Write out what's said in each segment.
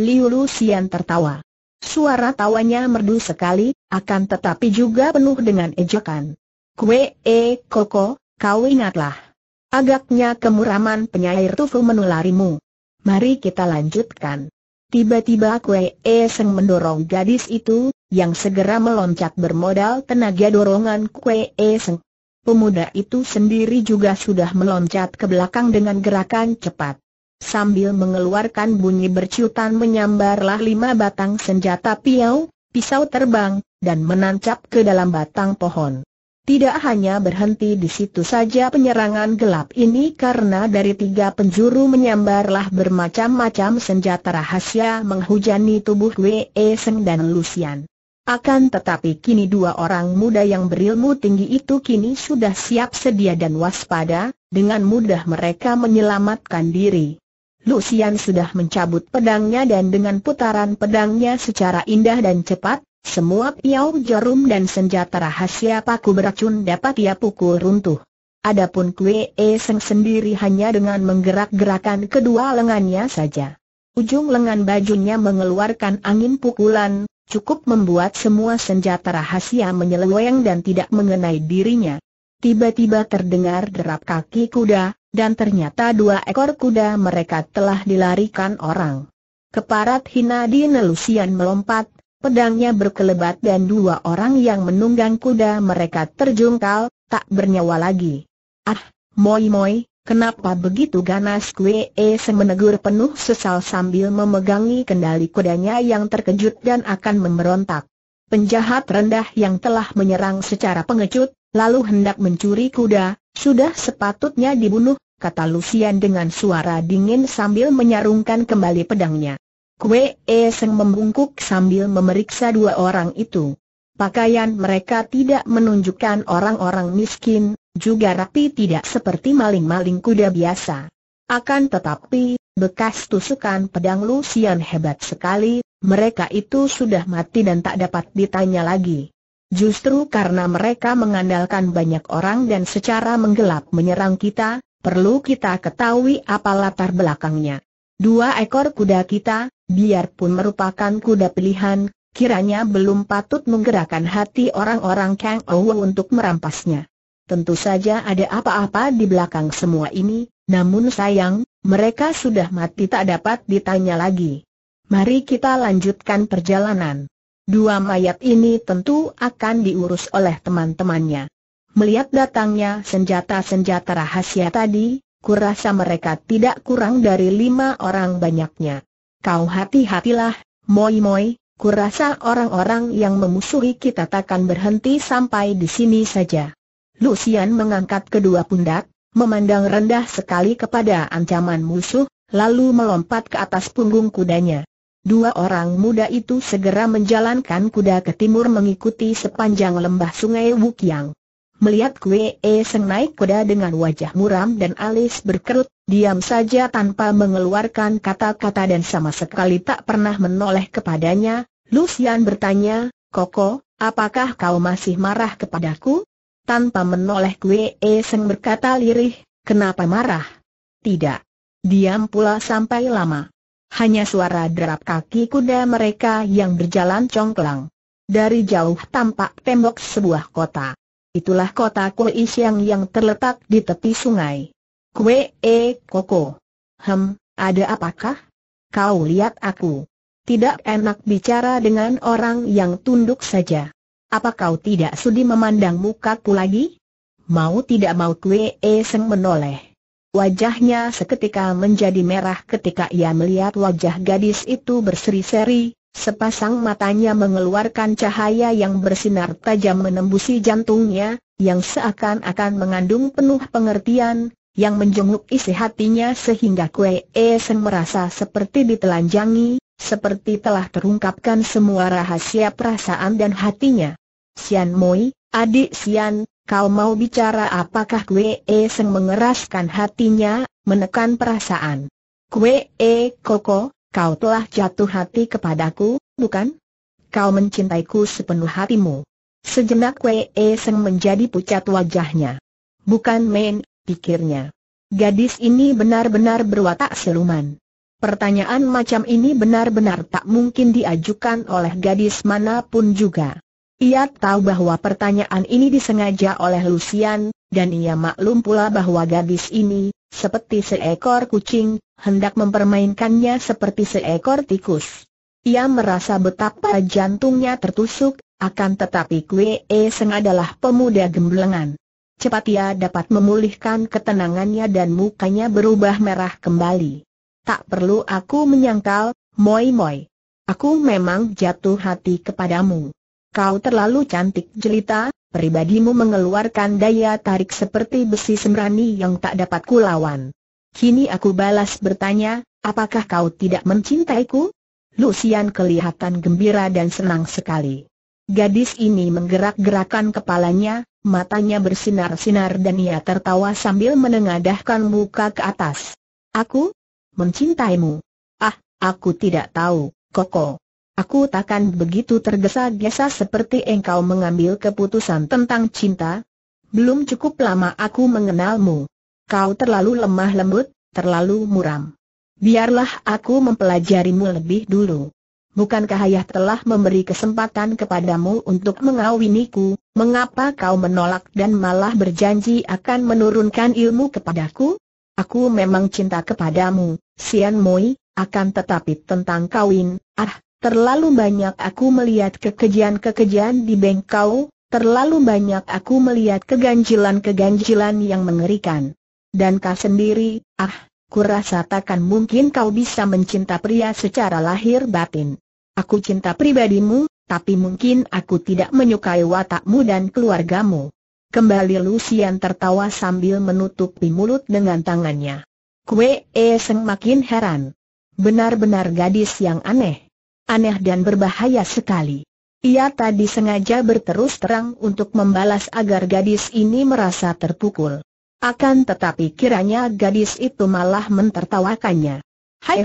Liu Xian tertawa. Suara tawanya merdu sekali, akan tetapi juga penuh dengan ejekan. Kue, e, koko, kau ingatlah. Agaknya kemuraman penyair tufu menularimu. Mari kita lanjutkan. Tiba-tiba Kue E Seng mendorong gadis itu, yang segera meloncat bermodal tenaga dorongan Kue E Seng. Pemuda itu sendiri juga sudah meloncat ke belakang dengan gerakan cepat sambil mengeluarkan bunyi bercutan menyambarlah lima batang senjata piau, pisau terbang, dan menancap ke dalam batang pohon. Tidak hanya berhenti di situ saja penyerangan gelap ini karena dari tiga penjuru menyambarlah bermacam-macam senjata rahasia menghujani tubuh Wei Seng dan Lucian. Akan tetapi kini dua orang muda yang berilmu tinggi itu kini sudah siap sedia dan waspada, dengan mudah mereka menyelamatkan diri. Lucian sudah mencabut pedangnya dan dengan putaran pedangnya secara indah dan cepat, semua piau jarum dan senjata rahasia paku beracun dapat ia pukul runtuh. Adapun Kue e Seng sendiri hanya dengan menggerak-gerakan kedua lengannya saja. Ujung lengan bajunya mengeluarkan angin pukulan, cukup membuat semua senjata rahasia menyeleweng dan tidak mengenai dirinya. Tiba-tiba terdengar derap kaki kuda, dan ternyata dua ekor kuda mereka telah dilarikan orang. Keparat hina di Nelusian melompat, pedangnya berkelebat dan dua orang yang menunggang kuda mereka terjungkal, tak bernyawa lagi. Ah, moi moi, kenapa begitu ganas kue e semenegur penuh sesal sambil memegangi kendali kudanya yang terkejut dan akan memberontak. Penjahat rendah yang telah menyerang secara pengecut, lalu hendak mencuri kuda, sudah sepatutnya dibunuh, kata Lucian dengan suara dingin sambil menyarungkan kembali pedangnya. Kue E Seng membungkuk sambil memeriksa dua orang itu. Pakaian mereka tidak menunjukkan orang-orang miskin, juga rapi tidak seperti maling-maling kuda biasa. Akan tetapi, bekas tusukan pedang Lucian hebat sekali, mereka itu sudah mati dan tak dapat ditanya lagi. Justru karena mereka mengandalkan banyak orang dan secara menggelap menyerang kita, perlu kita ketahui apa latar belakangnya. Dua ekor kuda kita, biarpun merupakan kuda pilihan, kiranya belum patut menggerakkan hati orang-orang Kang Ouwe untuk merampasnya. Tentu saja ada apa-apa di belakang semua ini, namun sayang, mereka sudah mati tak dapat ditanya lagi. Mari kita lanjutkan perjalanan. Dua mayat ini tentu akan diurus oleh teman-temannya. Melihat datangnya senjata-senjata rahasia tadi, kurasa mereka tidak kurang dari lima orang banyaknya. Kau hati-hatilah, moi-moi, kurasa orang-orang yang memusuhi kita takkan berhenti sampai di sini saja. Lucian mengangkat kedua pundak, memandang rendah sekali kepada ancaman musuh, lalu melompat ke atas punggung kudanya. Dua orang muda itu segera menjalankan kuda ke timur mengikuti sepanjang lembah sungai Wukyang. Melihat Kwe E Seng naik kuda dengan wajah muram dan alis berkerut, diam saja tanpa mengeluarkan kata-kata dan sama sekali tak pernah menoleh kepadanya, Lucian bertanya, Koko, apakah kau masih marah kepadaku? Tanpa menoleh Kwe E Seng berkata lirih, kenapa marah? Tidak. Diam pula sampai lama. Hanya suara derap kaki kuda mereka yang berjalan congklang. Dari jauh tampak tembok sebuah kota. Itulah kota Kue Siang yang terletak di tepi sungai. Kue E Koko. Hem, ada apakah? Kau lihat aku. Tidak enak bicara dengan orang yang tunduk saja. Apa kau tidak sudi memandang mukaku lagi? Mau tidak mau Kue E Seng menoleh. Wajahnya seketika menjadi merah ketika ia melihat wajah gadis itu berseri-seri, sepasang matanya mengeluarkan cahaya yang bersinar tajam menembusi jantungnya, yang seakan-akan mengandung penuh pengertian, yang menjenguk isi hatinya sehingga Kue Esen merasa seperti ditelanjangi, seperti telah terungkapkan semua rahasia perasaan dan hatinya. Sian Moi, adik Sian, Kau mau bicara apakah Kwe E Seng mengeraskan hatinya, menekan perasaan. Kwe E Koko, kau telah jatuh hati kepadaku, bukan? Kau mencintaiku sepenuh hatimu. Sejenak Kwe E Seng menjadi pucat wajahnya. Bukan main, pikirnya. Gadis ini benar-benar berwatak siluman. Pertanyaan macam ini benar-benar tak mungkin diajukan oleh gadis manapun juga. Ia tahu bahwa pertanyaan ini disengaja oleh Lucian, dan ia maklum pula bahwa gadis ini, seperti seekor kucing, hendak mempermainkannya seperti seekor tikus. Ia merasa betapa jantungnya tertusuk, akan tetapi Kue e Seng adalah pemuda gemblengan. Cepat ia dapat memulihkan ketenangannya dan mukanya berubah merah kembali. Tak perlu aku menyangkal, Moi Moi. Aku memang jatuh hati kepadamu. Kau terlalu cantik jelita, pribadimu mengeluarkan daya tarik seperti besi sembrani yang tak dapat kulawan. Kini aku balas bertanya, apakah kau tidak mencintaiku? Lucian kelihatan gembira dan senang sekali. Gadis ini menggerak-gerakan kepalanya, matanya bersinar-sinar dan ia tertawa sambil menengadahkan muka ke atas. Aku? Mencintaimu? Ah, aku tidak tahu, Koko. Aku takkan begitu tergesa-gesa seperti engkau mengambil keputusan tentang cinta. Belum cukup lama aku mengenalmu. Kau terlalu lemah lembut, terlalu muram. Biarlah aku mempelajarimu lebih dulu. Bukankah ayah telah memberi kesempatan kepadamu untuk mengawiniku, mengapa kau menolak dan malah berjanji akan menurunkan ilmu kepadaku? Aku memang cinta kepadamu, Sian Moi, akan tetapi tentang kawin, ah, Terlalu banyak aku melihat kekejian-kekejian di bengkau, terlalu banyak aku melihat keganjilan-keganjilan yang mengerikan. Dan kau sendiri, ah, kurasa takkan mungkin kau bisa mencinta pria secara lahir batin. Aku cinta pribadimu, tapi mungkin aku tidak menyukai watakmu dan keluargamu. Kembali Lucian tertawa sambil menutupi mulut dengan tangannya. Kue Eseng makin heran. Benar-benar gadis yang aneh. Aneh dan berbahaya sekali. Ia tadi sengaja berterus terang untuk membalas agar gadis ini merasa terpukul. Akan tetapi kiranya gadis itu malah mentertawakannya. Hai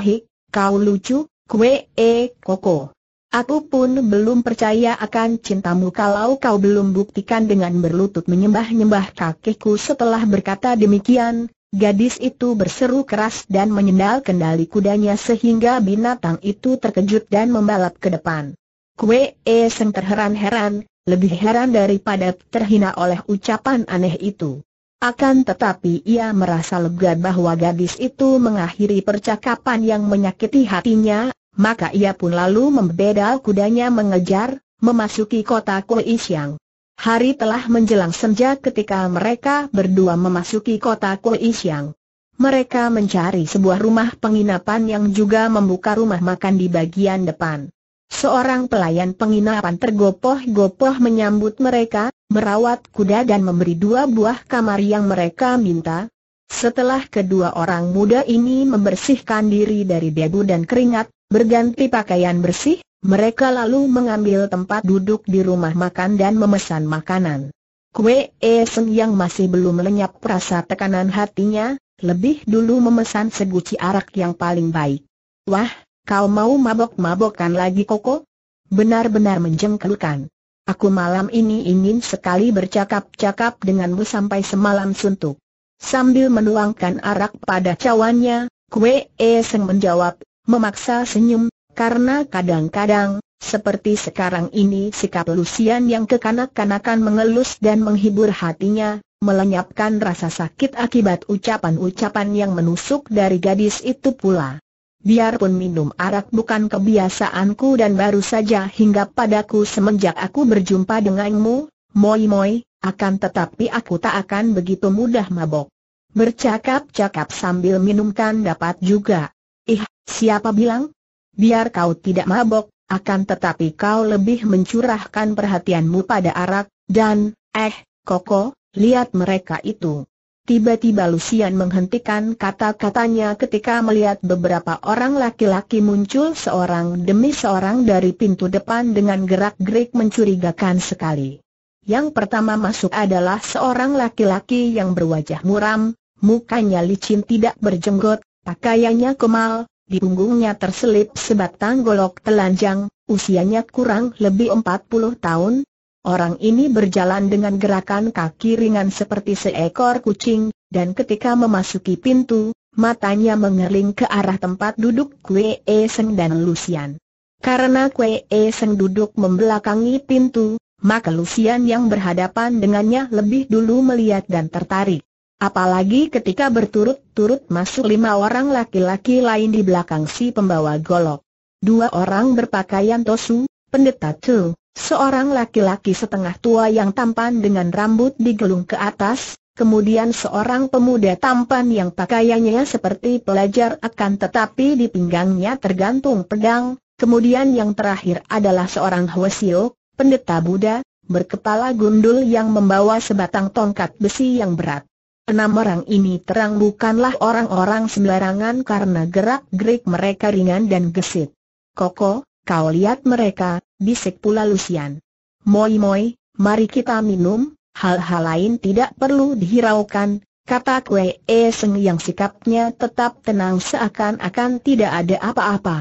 kau lucu, kue e koko. Aku pun belum percaya akan cintamu kalau kau belum buktikan dengan berlutut menyembah-nyembah kakekku setelah berkata demikian, Gadis itu berseru keras dan menyendal kendali kudanya sehingga binatang itu terkejut dan membalap ke depan. Kue Eseng terheran-heran, lebih heran daripada terhina oleh ucapan aneh itu. Akan tetapi ia merasa lega bahwa gadis itu mengakhiri percakapan yang menyakiti hatinya, maka ia pun lalu membedal kudanya mengejar, memasuki kota Kwe Isyang. Hari telah menjelang senja ketika mereka berdua memasuki kota Kuisyang. Mereka mencari sebuah rumah penginapan yang juga membuka rumah makan di bagian depan. Seorang pelayan penginapan tergopoh-gopoh menyambut mereka, merawat kuda dan memberi dua buah kamar yang mereka minta. Setelah kedua orang muda ini membersihkan diri dari debu dan keringat, berganti pakaian bersih, mereka lalu mengambil tempat duduk di rumah makan dan memesan makanan. Kue Eseng yang masih belum lenyap rasa tekanan hatinya, lebih dulu memesan seguci arak yang paling baik. Wah, kau mau mabok-mabokan lagi Koko? Benar-benar menjengkelkan. Aku malam ini ingin sekali bercakap-cakap denganmu sampai semalam suntuk. Sambil menuangkan arak pada cawannya, Kue Eseng menjawab, memaksa senyum, karena kadang-kadang, seperti sekarang ini sikap Lucian yang kekanak-kanakan mengelus dan menghibur hatinya, melenyapkan rasa sakit akibat ucapan-ucapan yang menusuk dari gadis itu pula. Biarpun minum arak bukan kebiasaanku dan baru saja hingga padaku semenjak aku berjumpa denganmu, Moi Moi, akan tetapi aku tak akan begitu mudah mabok. Bercakap-cakap sambil minumkan dapat juga. Ih, siapa bilang? Biar kau tidak mabok, akan tetapi kau lebih mencurahkan perhatianmu pada arak, dan, eh, Koko, lihat mereka itu. Tiba-tiba Lucian menghentikan kata-katanya ketika melihat beberapa orang laki-laki muncul seorang demi seorang dari pintu depan dengan gerak-gerik mencurigakan sekali. Yang pertama masuk adalah seorang laki-laki yang berwajah muram, mukanya licin tidak berjenggot, pakaiannya kemal, di punggungnya terselip sebatang golok telanjang, usianya kurang lebih 40 tahun. Orang ini berjalan dengan gerakan kaki ringan seperti seekor kucing, dan ketika memasuki pintu, matanya mengerling ke arah tempat duduk Kwe e Seng dan Lucian. Karena Kwe e Seng duduk membelakangi pintu, maka Lucian yang berhadapan dengannya lebih dulu melihat dan tertarik. Apalagi ketika berturut-turut masuk lima orang laki-laki lain di belakang si pembawa golok. Dua orang berpakaian tosu, pendeta tu, seorang laki-laki setengah tua yang tampan dengan rambut digelung ke atas, kemudian seorang pemuda tampan yang pakaiannya seperti pelajar akan tetapi di pinggangnya tergantung pedang, kemudian yang terakhir adalah seorang Hwasio, pendeta Buddha, berkepala gundul yang membawa sebatang tongkat besi yang berat. Enam orang ini terang bukanlah orang-orang sembarangan karena gerak-gerik mereka ringan dan gesit. Koko, kau lihat mereka, bisik pula Lucian. Moi moi, mari kita minum, hal-hal lain tidak perlu dihiraukan, kata Kwe E Seng yang sikapnya tetap tenang seakan-akan tidak ada apa-apa.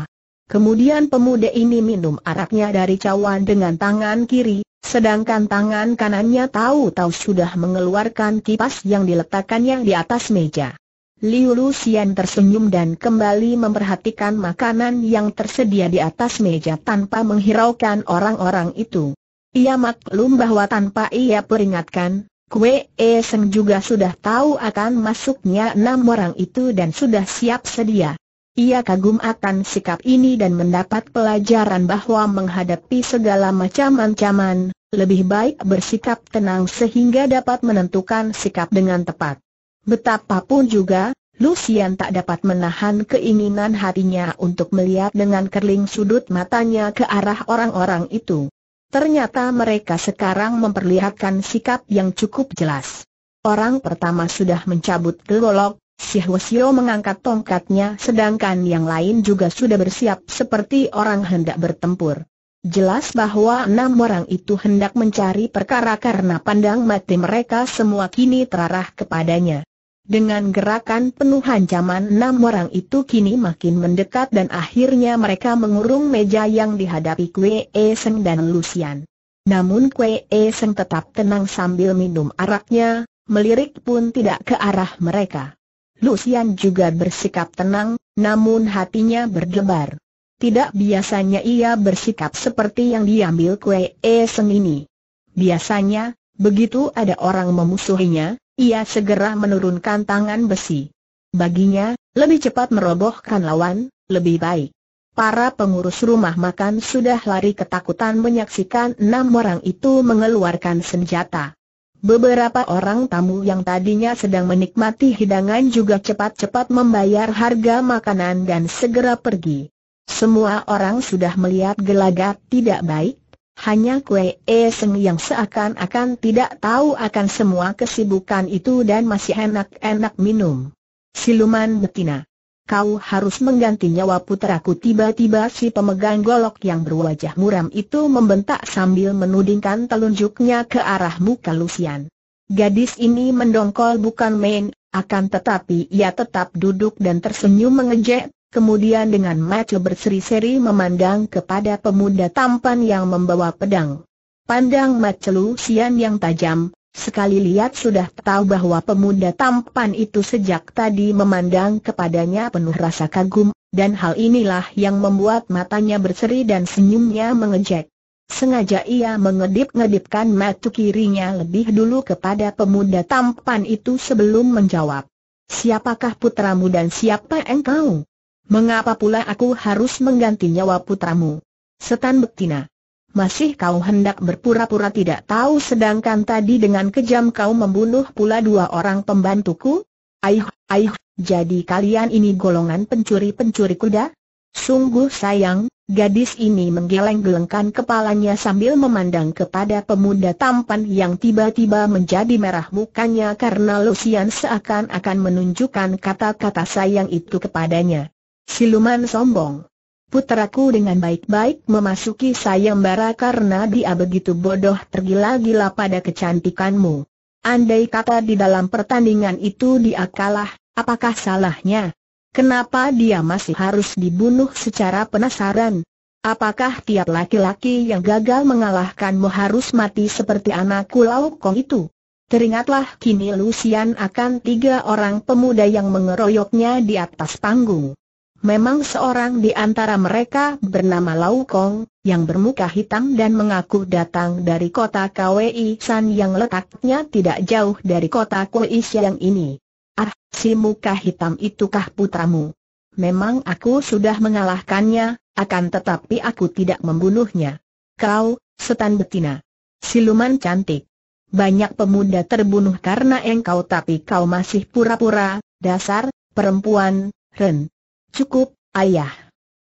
Kemudian pemuda ini minum araknya dari cawan dengan tangan kiri, Sedangkan tangan kanannya tahu-tahu sudah mengeluarkan kipas yang diletakkannya di atas meja. Liu Lucian tersenyum dan kembali memperhatikan makanan yang tersedia di atas meja tanpa menghiraukan orang-orang itu. Ia maklum bahwa tanpa ia peringatkan, Kue Eseng juga sudah tahu akan masuknya enam orang itu dan sudah siap sedia. Ia kagum akan sikap ini dan mendapat pelajaran bahwa menghadapi segala macam ancaman, lebih baik bersikap tenang sehingga dapat menentukan sikap dengan tepat. Betapapun juga, Lucian tak dapat menahan keinginan hatinya untuk melihat dengan kerling sudut matanya ke arah orang-orang itu. Ternyata mereka sekarang memperlihatkan sikap yang cukup jelas. Orang pertama sudah mencabut gelolok. Syih Wesio mengangkat tongkatnya sedangkan yang lain juga sudah bersiap seperti orang hendak bertempur. Jelas bahwa enam orang itu hendak mencari perkara karena pandang mati mereka semua kini terarah kepadanya. Dengan gerakan penuh ancaman enam orang itu kini makin mendekat dan akhirnya mereka mengurung meja yang dihadapi Kwe e Seng dan Lucian. Namun Kwe e Seng tetap tenang sambil minum araknya, melirik pun tidak ke arah mereka. Lucian juga bersikap tenang, namun hatinya berdebar. Tidak biasanya ia bersikap seperti yang diambil Kue Esen ini. Biasanya, begitu ada orang memusuhinya, ia segera menurunkan tangan besi. Baginya, lebih cepat merobohkan lawan, lebih baik. Para pengurus rumah makan sudah lari ketakutan menyaksikan enam orang itu mengeluarkan senjata. Beberapa orang tamu yang tadinya sedang menikmati hidangan juga cepat-cepat membayar harga makanan dan segera pergi. Semua orang sudah melihat gelagat tidak baik, hanya Kue Eseng yang seakan-akan tidak tahu akan semua kesibukan itu dan masih enak-enak minum. Siluman betina kau harus mengganti nyawa puteraku tiba-tiba si pemegang golok yang berwajah muram itu membentak sambil menudingkan telunjuknya ke arah muka Lucian. Gadis ini mendongkol bukan main, akan tetapi ia tetap duduk dan tersenyum mengejek, kemudian dengan mata berseri-seri memandang kepada pemuda tampan yang membawa pedang. Pandang mata Lucian yang tajam, Sekali lihat sudah tahu bahwa pemuda tampan itu sejak tadi memandang kepadanya penuh rasa kagum, dan hal inilah yang membuat matanya berseri dan senyumnya mengejek. Sengaja ia mengedip-ngedipkan mata kirinya lebih dulu kepada pemuda tampan itu sebelum menjawab. Siapakah putramu dan siapa engkau? Mengapa pula aku harus mengganti nyawa putramu? Setan betina? masih kau hendak berpura-pura tidak tahu sedangkan tadi dengan kejam kau membunuh pula dua orang pembantuku? Aih, aih, jadi kalian ini golongan pencuri-pencuri kuda? Sungguh sayang, gadis ini menggeleng-gelengkan kepalanya sambil memandang kepada pemuda tampan yang tiba-tiba menjadi merah mukanya karena Lucian seakan-akan menunjukkan kata-kata sayang itu kepadanya. Siluman sombong Puteraku dengan baik-baik memasuki sayembara karena dia begitu bodoh tergila-gila pada kecantikanmu. Andai kata di dalam pertandingan itu dia kalah, apakah salahnya? Kenapa dia masih harus dibunuh secara penasaran? Apakah tiap laki-laki yang gagal mengalahkanmu harus mati seperti anakku Kong itu? Teringatlah kini Lucian akan tiga orang pemuda yang mengeroyoknya di atas panggung. Memang seorang di antara mereka bernama Lau Kong, yang bermuka hitam dan mengaku datang dari kota Kwei San yang letaknya tidak jauh dari kota Kwei Siang ini. Ah, si muka hitam itukah putramu? Memang aku sudah mengalahkannya, akan tetapi aku tidak membunuhnya. Kau, setan betina. Siluman cantik. Banyak pemuda terbunuh karena engkau tapi kau masih pura-pura, dasar, perempuan, ren. Cukup, ayah.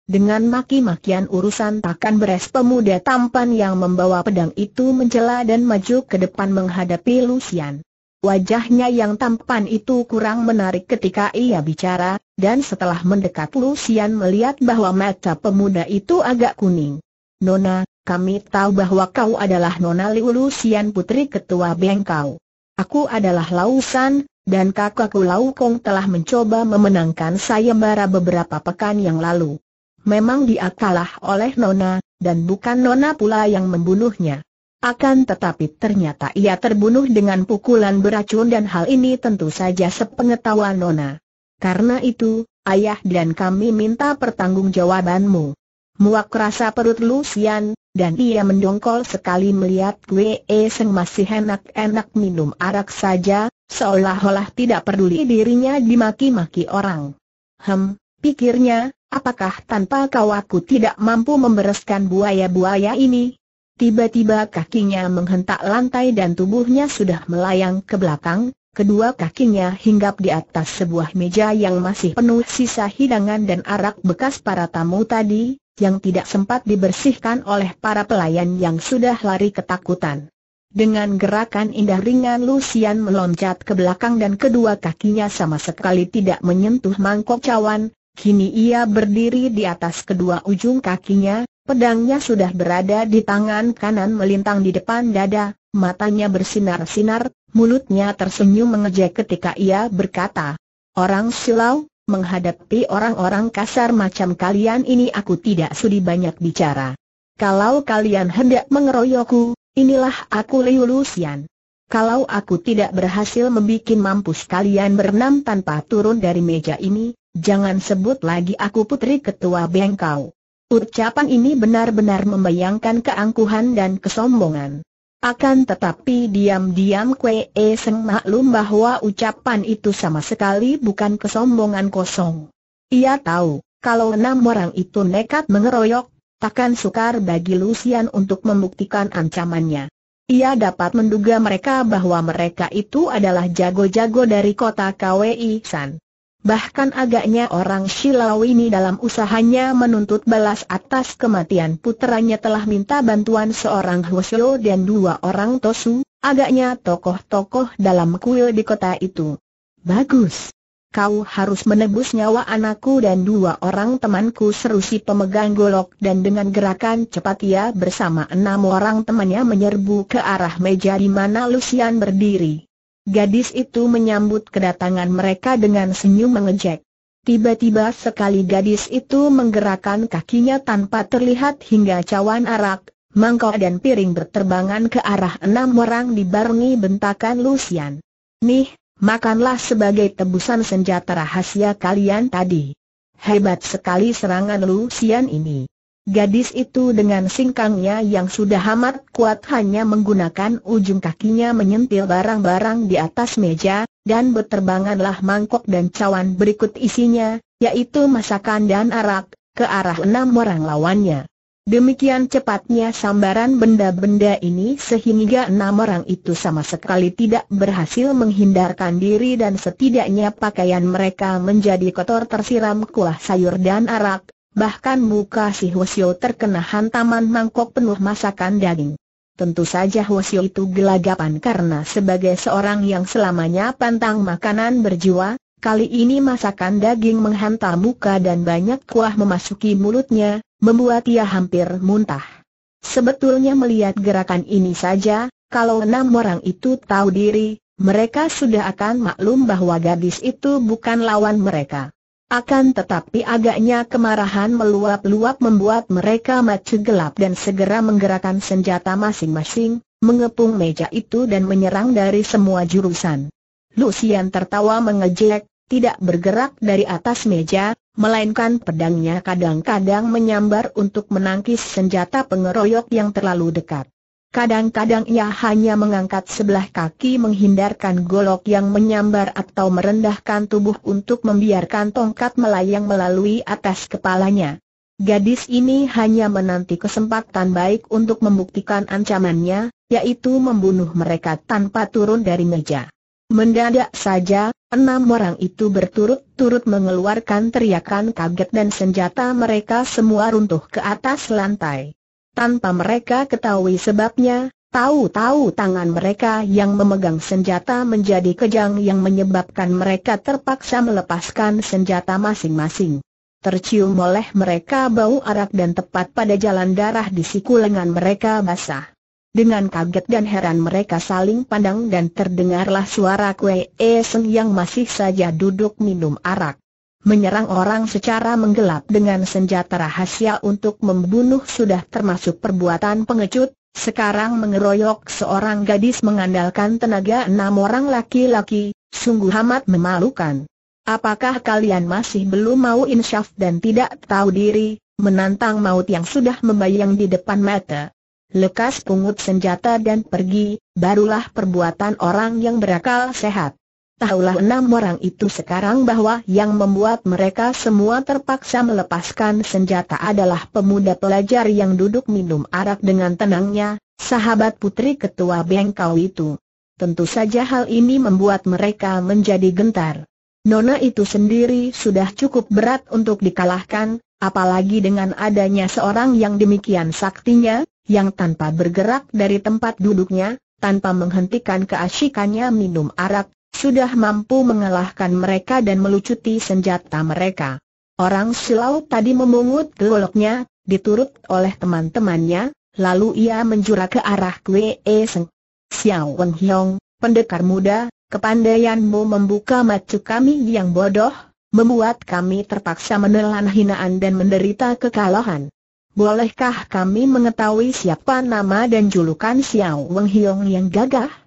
Dengan maki-makian urusan takkan beres pemuda tampan yang membawa pedang itu mencela dan maju ke depan menghadapi Lucian. Wajahnya yang tampan itu kurang menarik ketika ia bicara, dan setelah mendekat Lucian melihat bahwa mata pemuda itu agak kuning. Nona, kami tahu bahwa kau adalah Nona Liu Lucian putri ketua Bengkau. Aku adalah Lausan, dan kakakku Lau Kong telah mencoba memenangkan sayembara beberapa pekan yang lalu. Memang dia kalah oleh Nona, dan bukan Nona pula yang membunuhnya. Akan tetapi ternyata ia terbunuh dengan pukulan beracun dan hal ini tentu saja sepengetahuan Nona. Karena itu, ayah dan kami minta pertanggungjawabanmu. Muak rasa perut Lucian, dan ia mendongkol sekali melihat gue e Seng masih enak-enak minum arak saja, seolah-olah tidak peduli dirinya dimaki-maki orang. Hem, pikirnya, apakah tanpa kau aku tidak mampu membereskan buaya-buaya ini? Tiba-tiba kakinya menghentak lantai dan tubuhnya sudah melayang ke belakang, Kedua kakinya hinggap di atas sebuah meja yang masih penuh sisa hidangan dan arak bekas para tamu tadi, yang tidak sempat dibersihkan oleh para pelayan yang sudah lari ketakutan. Dengan gerakan indah ringan Lucian meloncat ke belakang dan kedua kakinya sama sekali tidak menyentuh mangkok cawan, kini ia berdiri di atas kedua ujung kakinya, pedangnya sudah berada di tangan kanan melintang di depan dada, matanya bersinar-sinar, mulutnya tersenyum mengejek ketika ia berkata, Orang silau, Menghadapi orang-orang kasar macam kalian ini aku tidak sudi banyak bicara. Kalau kalian hendak mengeroyokku, inilah aku Liu Lusian. Kalau aku tidak berhasil membuat mampus kalian berenam tanpa turun dari meja ini, jangan sebut lagi aku putri ketua bengkau. Ucapan ini benar-benar membayangkan keangkuhan dan kesombongan. Akan tetapi diam-diam Kwe e Seng maklum bahwa ucapan itu sama sekali bukan kesombongan kosong. Ia tahu, kalau enam orang itu nekat mengeroyok, takkan sukar bagi Lucian untuk membuktikan ancamannya. Ia dapat menduga mereka bahwa mereka itu adalah jago-jago dari kota Kwei San. Bahkan agaknya orang Silau ini dalam usahanya menuntut balas atas kematian puteranya telah minta bantuan seorang Hwasyo dan dua orang Tosu, agaknya tokoh-tokoh dalam kuil di kota itu. Bagus. Kau harus menebus nyawa anakku dan dua orang temanku seru si pemegang golok dan dengan gerakan cepat ia bersama enam orang temannya menyerbu ke arah meja di mana Lucian berdiri. Gadis itu menyambut kedatangan mereka dengan senyum mengejek. Tiba-tiba sekali gadis itu menggerakkan kakinya tanpa terlihat hingga cawan arak, mangkok dan piring berterbangan ke arah enam orang dibarengi bentakan Lucian. Nih, makanlah sebagai tebusan senjata rahasia kalian tadi. Hebat sekali serangan Lucian ini. Gadis itu dengan singkangnya yang sudah amat kuat hanya menggunakan ujung kakinya menyentil barang-barang di atas meja, dan berterbanganlah mangkok dan cawan berikut isinya, yaitu masakan dan arak, ke arah enam orang lawannya. Demikian cepatnya sambaran benda-benda ini sehingga enam orang itu sama sekali tidak berhasil menghindarkan diri dan setidaknya pakaian mereka menjadi kotor tersiram kuah sayur dan arak, Bahkan muka si Hwasyo terkena hantaman mangkok penuh masakan daging. Tentu saja Hwasyo itu gelagapan karena sebagai seorang yang selamanya pantang makanan berjiwa, kali ini masakan daging menghantam muka dan banyak kuah memasuki mulutnya, membuat ia hampir muntah. Sebetulnya melihat gerakan ini saja, kalau enam orang itu tahu diri, mereka sudah akan maklum bahwa gadis itu bukan lawan mereka. Akan tetapi agaknya kemarahan meluap-luap membuat mereka maju gelap dan segera menggerakkan senjata masing-masing, mengepung meja itu dan menyerang dari semua jurusan. Lucian tertawa mengejek, tidak bergerak dari atas meja, melainkan pedangnya kadang-kadang menyambar untuk menangkis senjata pengeroyok yang terlalu dekat. Kadang-kadang ia hanya mengangkat sebelah kaki menghindarkan golok yang menyambar atau merendahkan tubuh untuk membiarkan tongkat melayang melalui atas kepalanya. Gadis ini hanya menanti kesempatan baik untuk membuktikan ancamannya, yaitu membunuh mereka tanpa turun dari meja. Mendadak saja, enam orang itu berturut-turut mengeluarkan teriakan kaget dan senjata mereka semua runtuh ke atas lantai. Tanpa mereka ketahui sebabnya, tahu-tahu tangan mereka yang memegang senjata menjadi kejang yang menyebabkan mereka terpaksa melepaskan senjata masing-masing. Tercium oleh mereka bau arak dan tepat pada jalan darah di siku lengan mereka basah. Dengan kaget dan heran mereka saling pandang dan terdengarlah suara Kwe E yang masih saja duduk minum arak menyerang orang secara menggelap dengan senjata rahasia untuk membunuh sudah termasuk perbuatan pengecut, sekarang mengeroyok seorang gadis mengandalkan tenaga enam orang laki-laki, sungguh amat memalukan. Apakah kalian masih belum mau insyaf dan tidak tahu diri, menantang maut yang sudah membayang di depan mata? Lekas pungut senjata dan pergi, barulah perbuatan orang yang berakal sehat. Tahulah enam orang itu sekarang bahwa yang membuat mereka semua terpaksa melepaskan senjata adalah pemuda pelajar yang duduk minum arak dengan tenangnya, sahabat putri ketua bengkau itu. Tentu saja hal ini membuat mereka menjadi gentar. Nona itu sendiri sudah cukup berat untuk dikalahkan, apalagi dengan adanya seorang yang demikian saktinya, yang tanpa bergerak dari tempat duduknya, tanpa menghentikan keasikannya minum arak, sudah mampu mengalahkan mereka dan melucuti senjata mereka. Orang silau tadi memungut goloknya, diturut oleh teman-temannya, lalu ia menjura ke arah Kwe e Seng. Xiao Wen Hiong, pendekar muda, kepandaianmu membuka macu kami yang bodoh, membuat kami terpaksa menelan hinaan dan menderita kekalahan. Bolehkah kami mengetahui siapa nama dan julukan Xiao Wen Hiong yang gagah?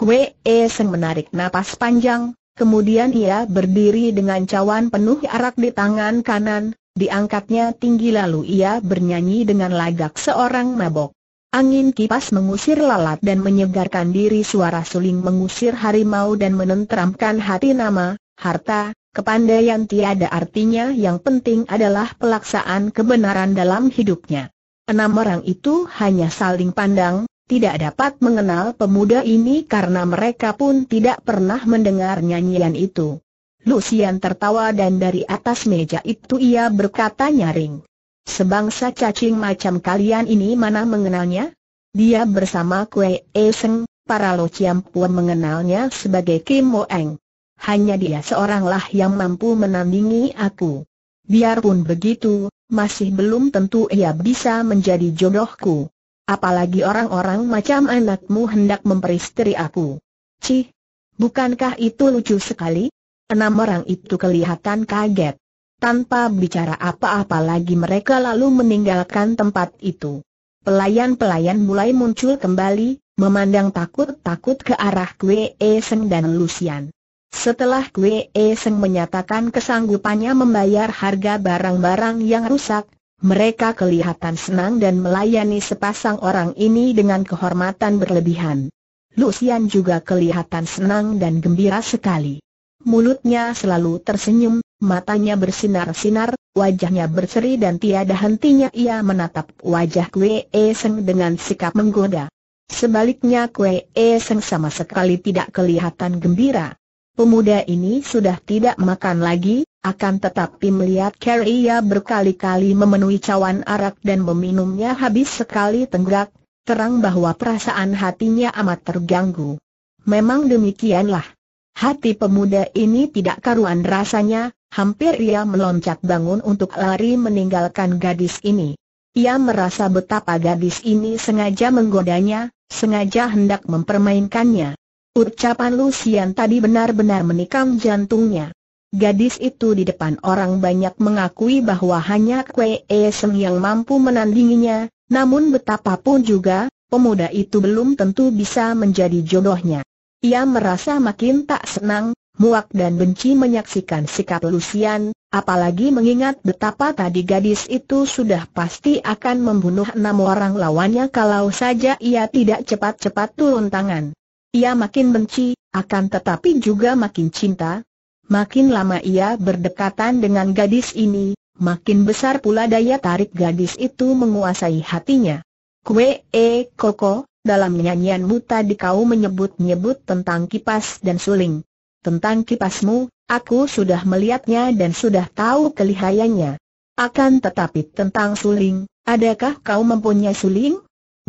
Kue e Seng menarik napas panjang, kemudian ia berdiri dengan cawan penuh arak di tangan kanan, diangkatnya tinggi lalu ia bernyanyi dengan lagak seorang mabok. Angin kipas mengusir lalat dan menyegarkan diri suara suling mengusir harimau dan menenteramkan hati nama, harta, kepandaian tiada artinya yang penting adalah pelaksanaan kebenaran dalam hidupnya. Enam orang itu hanya saling pandang, tidak dapat mengenal pemuda ini karena mereka pun tidak pernah mendengar nyanyian itu. Lucian tertawa dan dari atas meja itu ia berkata nyaring. Sebangsa cacing macam kalian ini mana mengenalnya? Dia bersama Kue Eseng, para Lo Ciampua mengenalnya sebagai Kim Mo Eng. Hanya dia seoranglah yang mampu menandingi aku. Biarpun begitu, masih belum tentu ia bisa menjadi jodohku. Apalagi orang-orang macam anakmu hendak memperistri aku. Cih, bukankah itu lucu sekali? Enam orang itu kelihatan kaget. Tanpa bicara apa-apa lagi mereka lalu meninggalkan tempat itu. Pelayan-pelayan mulai muncul kembali, memandang takut-takut ke arah Kwe Seng dan Lucian. Setelah Kwe Seng menyatakan kesanggupannya membayar harga barang-barang yang rusak, mereka kelihatan senang dan melayani sepasang orang ini dengan kehormatan berlebihan. Lucian juga kelihatan senang dan gembira sekali. Mulutnya selalu tersenyum, matanya bersinar-sinar, wajahnya berseri dan tiada hentinya ia menatap wajah Kwe e Seng dengan sikap menggoda. Sebaliknya Kwe e Seng sama sekali tidak kelihatan gembira. Pemuda ini sudah tidak makan lagi, akan tetapi melihat Carrie berkali-kali memenuhi cawan arak dan meminumnya habis sekali tenggak, terang bahwa perasaan hatinya amat terganggu. Memang demikianlah. Hati pemuda ini tidak karuan rasanya, hampir ia meloncat bangun untuk lari meninggalkan gadis ini. Ia merasa betapa gadis ini sengaja menggodanya, sengaja hendak mempermainkannya. Ucapan Lucian tadi benar-benar menikam jantungnya. Gadis itu di depan orang banyak mengakui bahwa hanya Kwe Seng yang mampu menandinginya, namun betapapun juga, pemuda itu belum tentu bisa menjadi jodohnya. Ia merasa makin tak senang, muak dan benci menyaksikan sikap Lucian, apalagi mengingat betapa tadi gadis itu sudah pasti akan membunuh enam orang lawannya kalau saja ia tidak cepat-cepat turun tangan. Ia makin benci, akan tetapi juga makin cinta. Makin lama ia berdekatan dengan gadis ini, makin besar pula daya tarik gadis itu menguasai hatinya. Kue e koko, dalam nyanyian nyanyianmu di kau menyebut-nyebut tentang kipas dan suling. Tentang kipasmu, aku sudah melihatnya dan sudah tahu kelihayannya. Akan tetapi tentang suling, adakah kau mempunyai suling?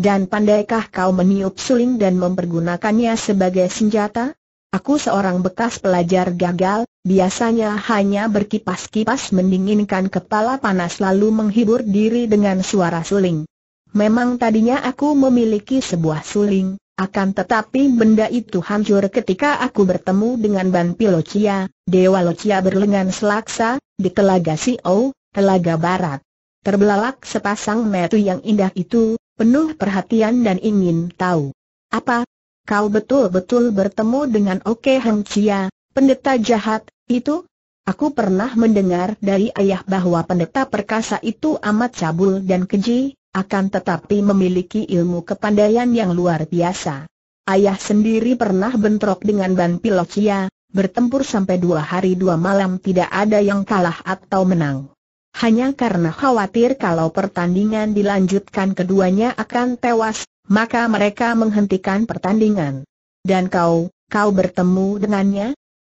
Dan pandaikah kau meniup suling dan mempergunakannya sebagai senjata? Aku seorang bekas pelajar gagal, biasanya hanya berkipas-kipas mendinginkan kepala panas lalu menghibur diri dengan suara suling. Memang tadinya aku memiliki sebuah suling, akan tetapi benda itu hancur ketika aku bertemu dengan Banpi Locia, Dewa Locia berlengan selaksa, di Telaga Sio, Telaga Barat. Terbelalak sepasang metu yang indah itu, penuh perhatian dan ingin tahu. Apa? Kau betul-betul bertemu dengan Oke Heng Chia, pendeta jahat, itu? Aku pernah mendengar dari ayah bahwa pendeta perkasa itu amat cabul dan keji, akan tetapi memiliki ilmu kepandaian yang luar biasa. Ayah sendiri pernah bentrok dengan Ban Pilocia, bertempur sampai dua hari dua malam tidak ada yang kalah atau menang. Hanya karena khawatir kalau pertandingan dilanjutkan keduanya akan tewas, maka mereka menghentikan pertandingan. Dan kau, kau bertemu dengannya?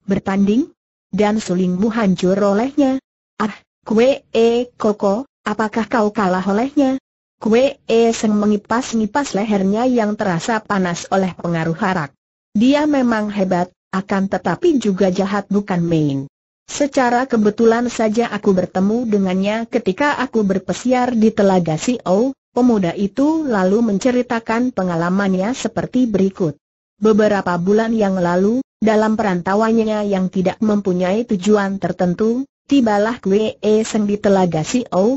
Bertanding? Dan sulingmu hancur olehnya? Ah, kue e koko, apakah kau kalah olehnya? Kue e seng mengipas-ngipas lehernya yang terasa panas oleh pengaruh harak. Dia memang hebat, akan tetapi juga jahat bukan main. Secara kebetulan saja aku bertemu dengannya ketika aku berpesiar di Telaga Sio, oh, pemuda itu lalu menceritakan pengalamannya seperti berikut. Beberapa bulan yang lalu, dalam perantauannya yang tidak mempunyai tujuan tertentu, tibalah Kwe e Seng di Telaga Sio. Oh.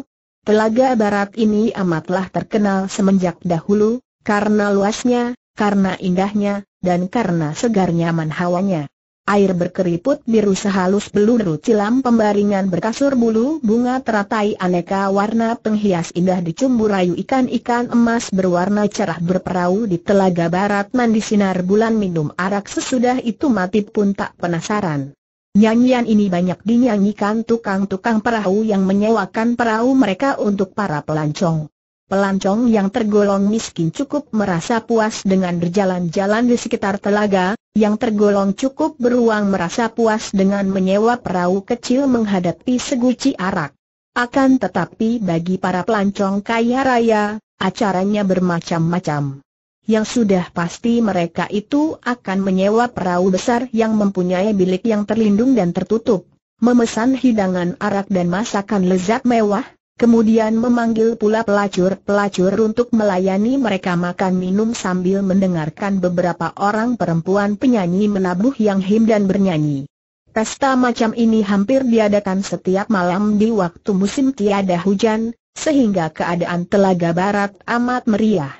Telaga Barat ini amatlah terkenal semenjak dahulu, karena luasnya, karena indahnya, dan karena segarnya manhawanya air berkeriput biru sehalus beluru cilam pembaringan berkasur bulu bunga teratai aneka warna penghias indah dicumbu rayu ikan-ikan emas berwarna cerah berperahu di telaga barat mandi sinar bulan minum arak sesudah itu mati pun tak penasaran. Nyanyian ini banyak dinyanyikan tukang-tukang perahu yang menyewakan perahu mereka untuk para pelancong. Pelancong yang tergolong miskin cukup merasa puas dengan berjalan-jalan di sekitar telaga, yang tergolong cukup beruang merasa puas dengan menyewa perahu kecil menghadapi seguci arak. Akan tetapi bagi para pelancong kaya raya, acaranya bermacam-macam. Yang sudah pasti mereka itu akan menyewa perahu besar yang mempunyai bilik yang terlindung dan tertutup, memesan hidangan arak dan masakan lezat mewah, Kemudian memanggil pula pelacur-pelacur untuk melayani mereka makan minum sambil mendengarkan beberapa orang perempuan penyanyi menabuh yang him dan bernyanyi. Pesta macam ini hampir diadakan setiap malam di waktu musim tiada hujan, sehingga keadaan telaga barat amat meriah.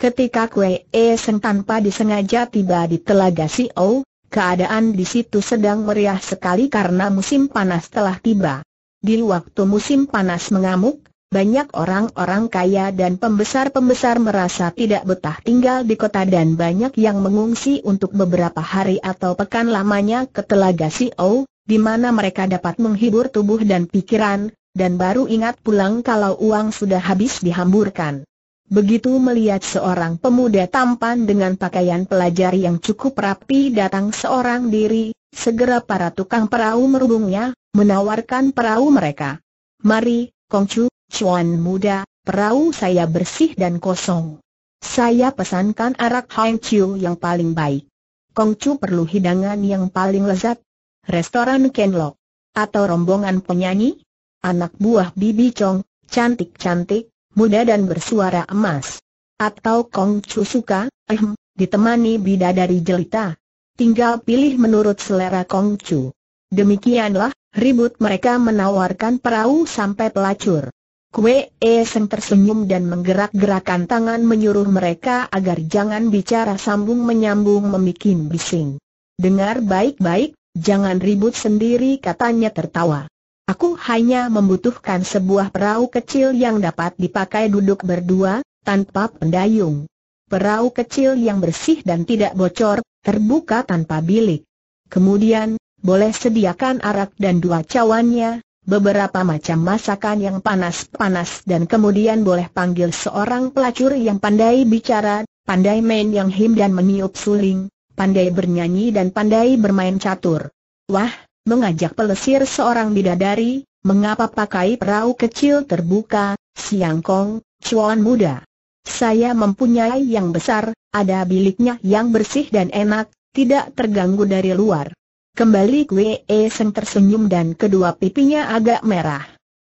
Ketika Kue E Seng tanpa disengaja tiba di telaga Sio, Keadaan di situ sedang meriah sekali karena musim panas telah tiba. Di waktu musim panas mengamuk, banyak orang-orang kaya dan pembesar-pembesar merasa tidak betah tinggal di kota dan banyak yang mengungsi untuk beberapa hari atau pekan lamanya ke Telaga Siou, di mana mereka dapat menghibur tubuh dan pikiran, dan baru ingat pulang kalau uang sudah habis dihamburkan. Begitu melihat seorang pemuda tampan dengan pakaian pelajar yang cukup rapi datang seorang diri, Segera para tukang perahu merubungnya, menawarkan perahu mereka. Mari, Kongcu, Chuan muda, perahu saya bersih dan kosong. Saya pesankan arak Hang Chiu yang paling baik. Kongcu perlu hidangan yang paling lezat. Restoran Kenlok. Atau rombongan penyanyi? Anak buah Bibi Chong, cantik-cantik, muda dan bersuara emas. Atau Kongcu suka, ehm, ditemani bidadari jelita tinggal pilih menurut selera Kong Chu. Demikianlah, ribut mereka menawarkan perahu sampai pelacur. Kue Seng tersenyum dan menggerak-gerakan tangan menyuruh mereka agar jangan bicara sambung-menyambung memikin bising. Dengar baik-baik, jangan ribut sendiri katanya tertawa. Aku hanya membutuhkan sebuah perahu kecil yang dapat dipakai duduk berdua, tanpa pendayung. Perahu kecil yang bersih dan tidak bocor, terbuka tanpa bilik. Kemudian, boleh sediakan arak dan dua cawannya, beberapa macam masakan yang panas-panas dan kemudian boleh panggil seorang pelacur yang pandai bicara, pandai main yang him dan meniup suling, pandai bernyanyi dan pandai bermain catur. Wah, mengajak pelesir seorang bidadari, mengapa pakai perahu kecil terbuka, siang kong, cuan muda. Saya mempunyai yang besar, ada biliknya yang bersih dan enak, tidak terganggu dari luar. Kembali Kwe e Seng tersenyum dan kedua pipinya agak merah.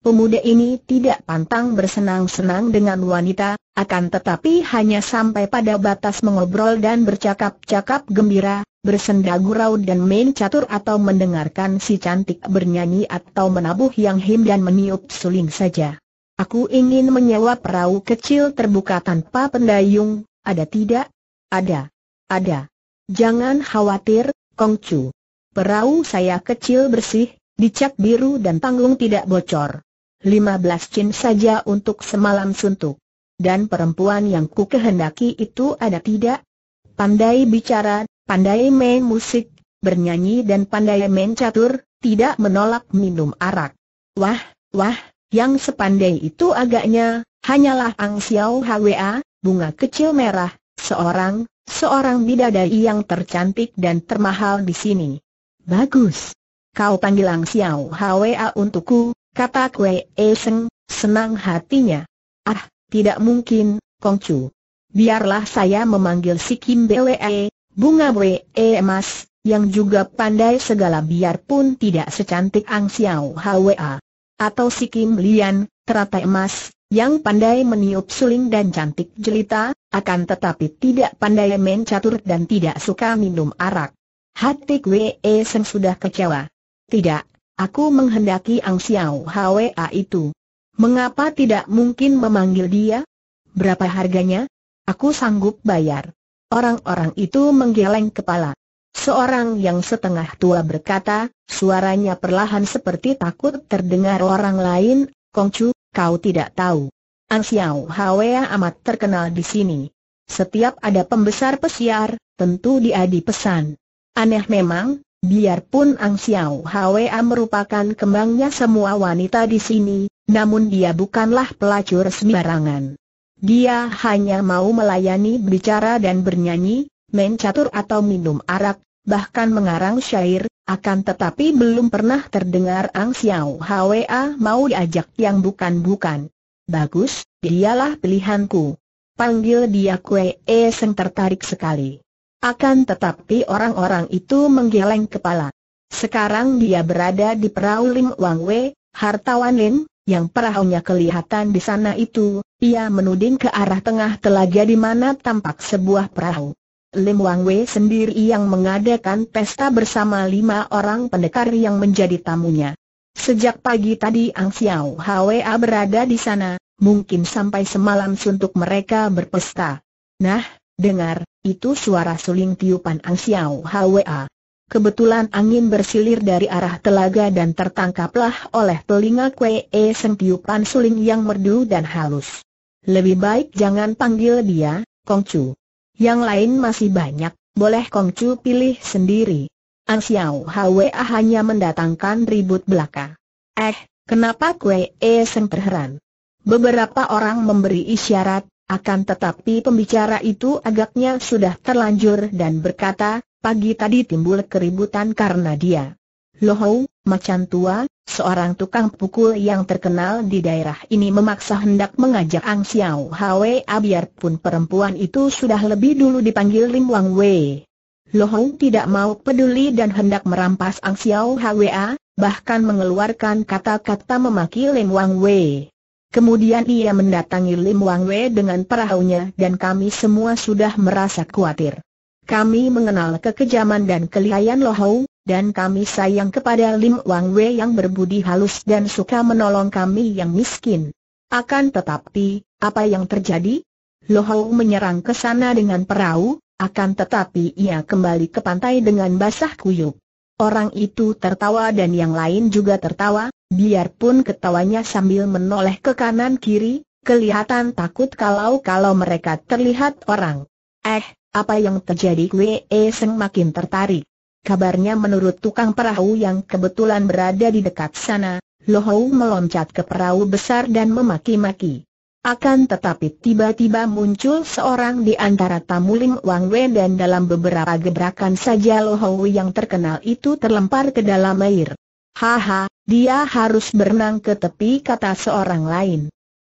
Pemuda ini tidak pantang bersenang-senang dengan wanita, akan tetapi hanya sampai pada batas mengobrol dan bercakap-cakap gembira, bersenda gurau dan main catur atau mendengarkan si cantik bernyanyi atau menabuh yang him dan meniup suling saja. Aku ingin menyewa perahu kecil terbuka tanpa pendayung, ada tidak? Ada. Ada. Jangan khawatir, Kongcu. Perahu saya kecil bersih, dicat biru dan tanggung tidak bocor. 15 cin saja untuk semalam suntuk. Dan perempuan yang ku kehendaki itu ada tidak? Pandai bicara, pandai main musik, bernyanyi dan pandai main catur, tidak menolak minum arak. Wah, wah, yang sepandai itu agaknya, hanyalah Ang Xiao Hwa, bunga kecil merah, seorang, seorang bidadari yang tercantik dan termahal di sini. Bagus. Kau panggil Ang Xiao Hwa untukku, kata Kwe E Seng, senang hatinya. Ah, tidak mungkin, Kong Chu. Biarlah saya memanggil si Kim Bwe, bunga Bwe emas, yang juga pandai segala biarpun tidak secantik Ang Xiao Hwa atau si Kim Lian, teratai emas, yang pandai meniup suling dan cantik jelita, akan tetapi tidak pandai main catur dan tidak suka minum arak. Hati Kwee e Seng sudah kecewa. Tidak, aku menghendaki Ang Xiao Hwa itu. Mengapa tidak mungkin memanggil dia? Berapa harganya? Aku sanggup bayar. Orang-orang itu menggeleng kepala. Seorang yang setengah tua berkata, suaranya perlahan seperti takut terdengar orang lain, Kongcu, kau tidak tahu. Ang Xiao Hwa amat terkenal di sini. Setiap ada pembesar pesiar, tentu dia dipesan. Aneh memang, biarpun Ang Xiao Hwa merupakan kembangnya semua wanita di sini, namun dia bukanlah pelacur sembarangan. Dia hanya mau melayani bicara dan bernyanyi, main catur atau minum arak, bahkan mengarang syair, akan tetapi belum pernah terdengar Ang Xiao Hwa mau diajak yang bukan-bukan. Bagus, dialah pilihanku. Panggil dia Kue E Seng tertarik sekali. Akan tetapi orang-orang itu menggeleng kepala. Sekarang dia berada di perahu Lim Wang Wei, hartawan Lim, yang perahunya kelihatan di sana itu, ia menuding ke arah tengah telaga di mana tampak sebuah perahu. Lim Wang Wei sendiri yang mengadakan pesta bersama lima orang pendekar yang menjadi tamunya. Sejak pagi tadi Ang Xiao Hwa berada di sana, mungkin sampai semalam suntuk mereka berpesta. Nah, dengar, itu suara suling tiupan Ang Xiao Hwa. Kebetulan angin bersilir dari arah telaga dan tertangkaplah oleh telinga Kwe E Seng tiupan suling yang merdu dan halus. Lebih baik jangan panggil dia, Kong Chu. Yang lain masih banyak, boleh kongcu pilih sendiri. An Xiao Hwa hanya mendatangkan ribut belaka. Eh, kenapa Kue E Seng terheran? Beberapa orang memberi isyarat, akan tetapi pembicara itu agaknya sudah terlanjur dan berkata, pagi tadi timbul keributan karena dia. Lohou, macan tua, Seorang tukang pukul yang terkenal di daerah ini memaksa hendak mengajak Ang Xiao Hwa ah, biarpun perempuan itu sudah lebih dulu dipanggil Lim Wang Wei. Lohong tidak mau peduli dan hendak merampas Ang Xiao Hwa, ah, bahkan mengeluarkan kata-kata memaki Lim Wang Wei. Kemudian ia mendatangi Lim Wang Wei dengan perahunya dan kami semua sudah merasa khawatir. Kami mengenal kekejaman dan kelihayan Lohong, dan kami sayang kepada Lim Wang Wei yang berbudi halus dan suka menolong kami yang miskin. Akan tetapi, apa yang terjadi? Lo Hou menyerang ke sana dengan perahu, akan tetapi ia kembali ke pantai dengan basah kuyup. Orang itu tertawa dan yang lain juga tertawa, biarpun ketawanya sambil menoleh ke kanan kiri, kelihatan takut kalau-kalau mereka terlihat orang. Eh, apa yang terjadi Wei Seng makin tertarik. Kabarnya menurut tukang perahu yang kebetulan berada di dekat sana, Lohou meloncat ke perahu besar dan memaki-maki. Akan tetapi tiba-tiba muncul seorang di antara tamu Lim Wang Wei dan dalam beberapa gebrakan saja Lohou yang terkenal itu terlempar ke dalam air. Haha, dia harus berenang ke tepi kata seorang lain.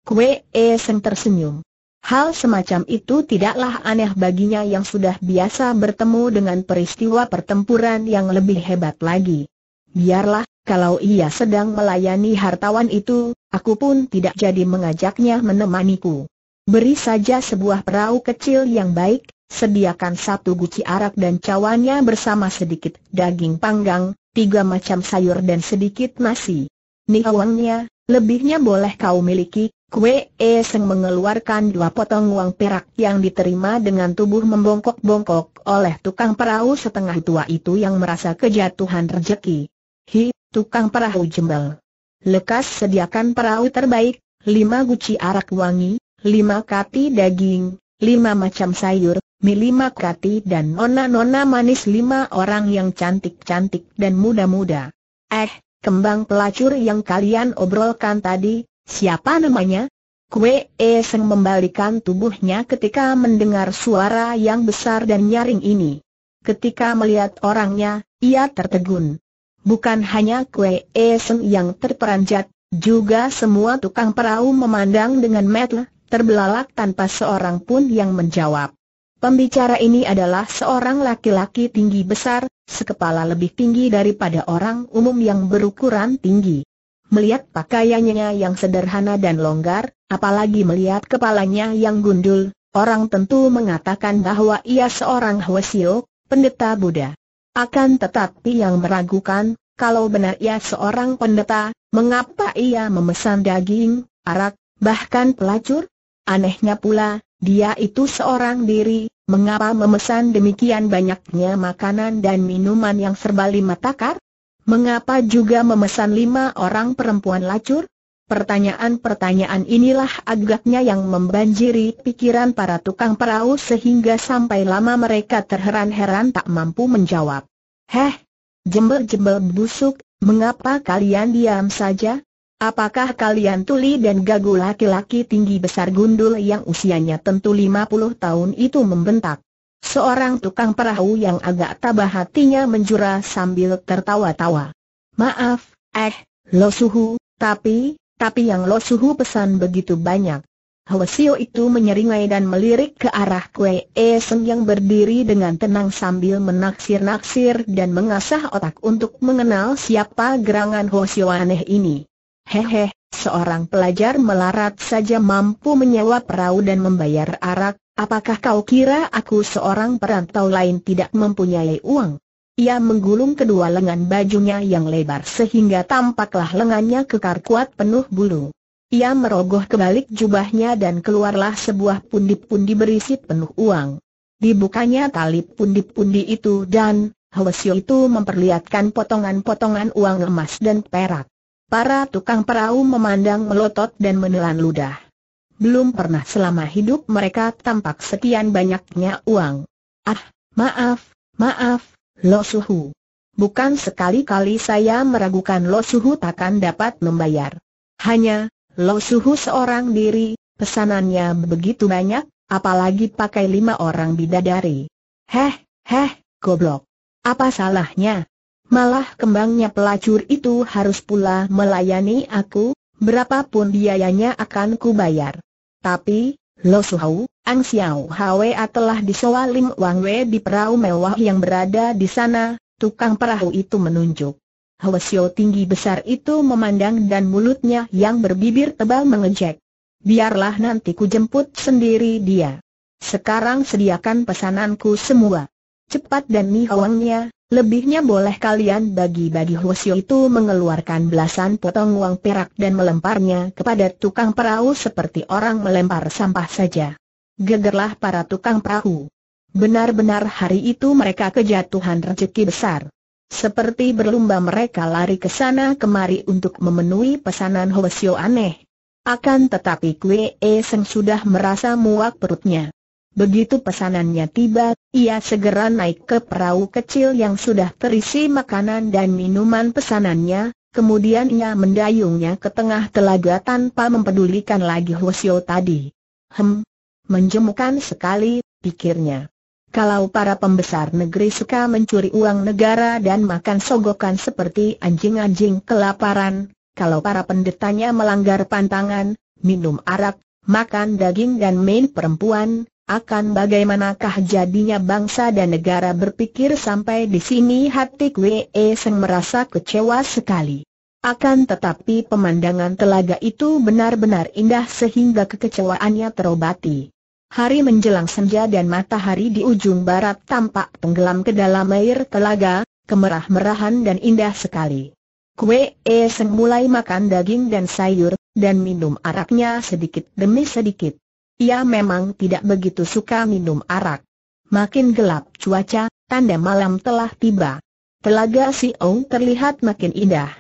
Kue Seng tersenyum. Hal semacam itu tidaklah aneh baginya yang sudah biasa bertemu dengan peristiwa pertempuran yang lebih hebat lagi. Biarlah, kalau ia sedang melayani hartawan itu, aku pun tidak jadi mengajaknya menemaniku. Beri saja sebuah perahu kecil yang baik, sediakan satu guci arak dan cawannya bersama sedikit daging panggang, tiga macam sayur dan sedikit nasi. Nihawangnya, Lebihnya boleh kau miliki, Kue E Seng mengeluarkan dua potong uang perak yang diterima dengan tubuh membongkok-bongkok oleh tukang perahu setengah tua itu yang merasa kejatuhan rejeki. Hi, tukang perahu jembel. Lekas sediakan perahu terbaik, lima guci arak wangi, lima kati daging, lima macam sayur, mi lima kati dan nona-nona manis lima orang yang cantik-cantik dan muda-muda. Eh, kembang pelacur yang kalian obrolkan tadi, siapa namanya? Kue Seng membalikan tubuhnya ketika mendengar suara yang besar dan nyaring ini. Ketika melihat orangnya, ia tertegun. Bukan hanya Kue Seng yang terperanjat, juga semua tukang perahu memandang dengan metel, terbelalak tanpa seorang pun yang menjawab. Pembicara ini adalah seorang laki-laki tinggi besar, sekepala lebih tinggi daripada orang umum yang berukuran tinggi. Melihat pakaiannya yang sederhana dan longgar, apalagi melihat kepalanya yang gundul, orang tentu mengatakan bahwa ia seorang Hwasio, pendeta Buddha. Akan tetapi yang meragukan, kalau benar ia seorang pendeta, mengapa ia memesan daging, arak, bahkan pelacur? Anehnya pula, dia itu seorang diri, mengapa memesan demikian banyaknya makanan dan minuman yang serba lima takar? Mengapa juga memesan lima orang perempuan lacur? Pertanyaan-pertanyaan inilah agaknya yang membanjiri pikiran para tukang perahu sehingga sampai lama mereka terheran-heran tak mampu menjawab. Heh, jembel-jembel busuk, mengapa kalian diam saja? Apakah kalian tuli dan gagu laki-laki tinggi besar gundul yang usianya tentu 50 tahun itu membentak? Seorang tukang perahu yang agak tabah hatinya menjura sambil tertawa-tawa. Maaf, eh, lo suhu, tapi, tapi yang lo suhu pesan begitu banyak. Hwasio itu menyeringai dan melirik ke arah Kue Eseng yang berdiri dengan tenang sambil menaksir-naksir dan mengasah otak untuk mengenal siapa gerangan Hwasio aneh ini. Hehe, seorang pelajar melarat saja mampu menyewa perahu dan membayar arak, apakah kau kira aku seorang perantau lain tidak mempunyai uang? Ia menggulung kedua lengan bajunya yang lebar sehingga tampaklah lengannya kekar kuat penuh bulu. Ia merogoh kebalik jubahnya dan keluarlah sebuah pundi-pundi berisi penuh uang. Dibukanya tali pundi-pundi itu dan Hwesyo itu memperlihatkan potongan-potongan uang emas dan perak. Para tukang perahu memandang melotot dan menelan ludah. Belum pernah selama hidup mereka tampak sekian banyaknya uang. Ah, maaf, maaf, Lo Suhu. Bukan sekali-kali saya meragukan Lo Suhu takkan dapat membayar. Hanya, Lo Suhu seorang diri, pesanannya begitu banyak, apalagi pakai lima orang bidadari. Heh, heh, goblok. Apa salahnya, Malah kembangnya pelacur itu harus pula melayani aku, berapapun biayanya akan kubayar. Tapi, Lo Suhau, Ang Xiao Hwa telah disewa Lim Wang Wei di perahu mewah yang berada di sana, tukang perahu itu menunjuk. Xiao tinggi besar itu memandang dan mulutnya yang berbibir tebal mengejek. Biarlah nanti ku jemput sendiri dia. Sekarang sediakan pesananku semua. Cepat dan nihawangnya, Lebihnya boleh kalian bagi-bagi Hwasyo itu mengeluarkan belasan potong uang perak dan melemparnya kepada tukang perahu seperti orang melempar sampah saja. Gegerlah para tukang perahu. Benar-benar hari itu mereka kejatuhan rezeki besar. Seperti berlumba mereka lari ke sana kemari untuk memenuhi pesanan Hwasyo aneh. Akan tetapi Kue E Seng sudah merasa muak perutnya. Begitu pesanannya tiba, ia segera naik ke perahu kecil yang sudah terisi makanan dan minuman pesanannya, kemudian ia mendayungnya ke tengah telaga tanpa mempedulikan lagi Hosio tadi. Hem, menjemukan sekali, pikirnya. Kalau para pembesar negeri suka mencuri uang negara dan makan sogokan seperti anjing-anjing kelaparan, kalau para pendetanya melanggar pantangan, minum arak, makan daging dan main perempuan, akan bagaimanakah jadinya bangsa dan negara berpikir sampai di sini hati Kwe Seng merasa kecewa sekali. Akan tetapi pemandangan telaga itu benar-benar indah sehingga kekecewaannya terobati. Hari menjelang senja dan matahari di ujung barat tampak tenggelam ke dalam air telaga, kemerah-merahan dan indah sekali. Kue Seng mulai makan daging dan sayur, dan minum araknya sedikit demi sedikit. Ia memang tidak begitu suka minum arak. Makin gelap cuaca, tanda malam telah tiba. Telaga Si Ong terlihat makin indah.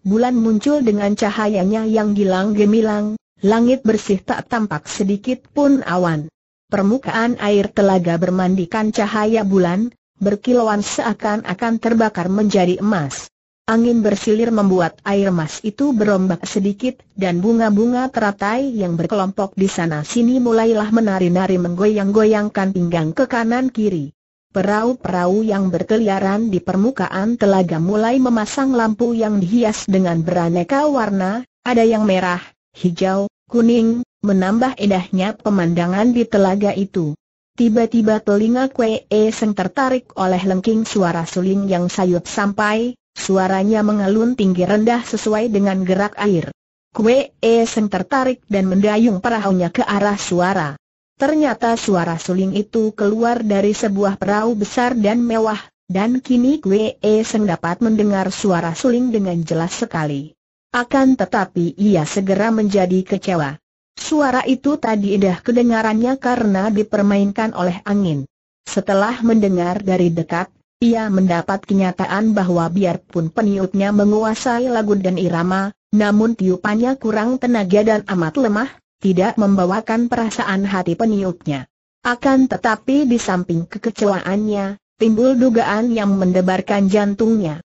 Bulan muncul dengan cahayanya yang gilang gemilang, langit bersih tak tampak sedikit pun awan. Permukaan air telaga bermandikan cahaya bulan, berkilauan seakan-akan terbakar menjadi emas. Angin bersilir membuat air mas itu berombak sedikit, dan bunga-bunga teratai yang berkelompok di sana-sini mulailah menari-nari menggoyang-goyangkan pinggang ke kanan-kiri. Perahu-perahu yang berkeliaran di permukaan telaga mulai memasang lampu yang dihias dengan beraneka warna, ada yang merah, hijau, kuning, menambah edahnya pemandangan di telaga itu. Tiba-tiba telinga Kwee Seng tertarik oleh lengking suara suling yang sayup sampai, Suaranya mengalun tinggi rendah sesuai dengan gerak air. Kue e Seng tertarik dan mendayung perahunya ke arah suara. Ternyata suara suling itu keluar dari sebuah perahu besar dan mewah, dan kini Kue e Seng dapat mendengar suara suling dengan jelas sekali. Akan tetapi ia segera menjadi kecewa. Suara itu tadi dah kedengarannya karena dipermainkan oleh angin. Setelah mendengar dari dekat, ia mendapat kenyataan bahwa biarpun peniupnya menguasai lagu dan irama, namun tiupannya kurang tenaga dan amat lemah, tidak membawakan perasaan hati peniupnya. Akan tetapi di samping kekecewaannya, timbul dugaan yang mendebarkan jantungnya.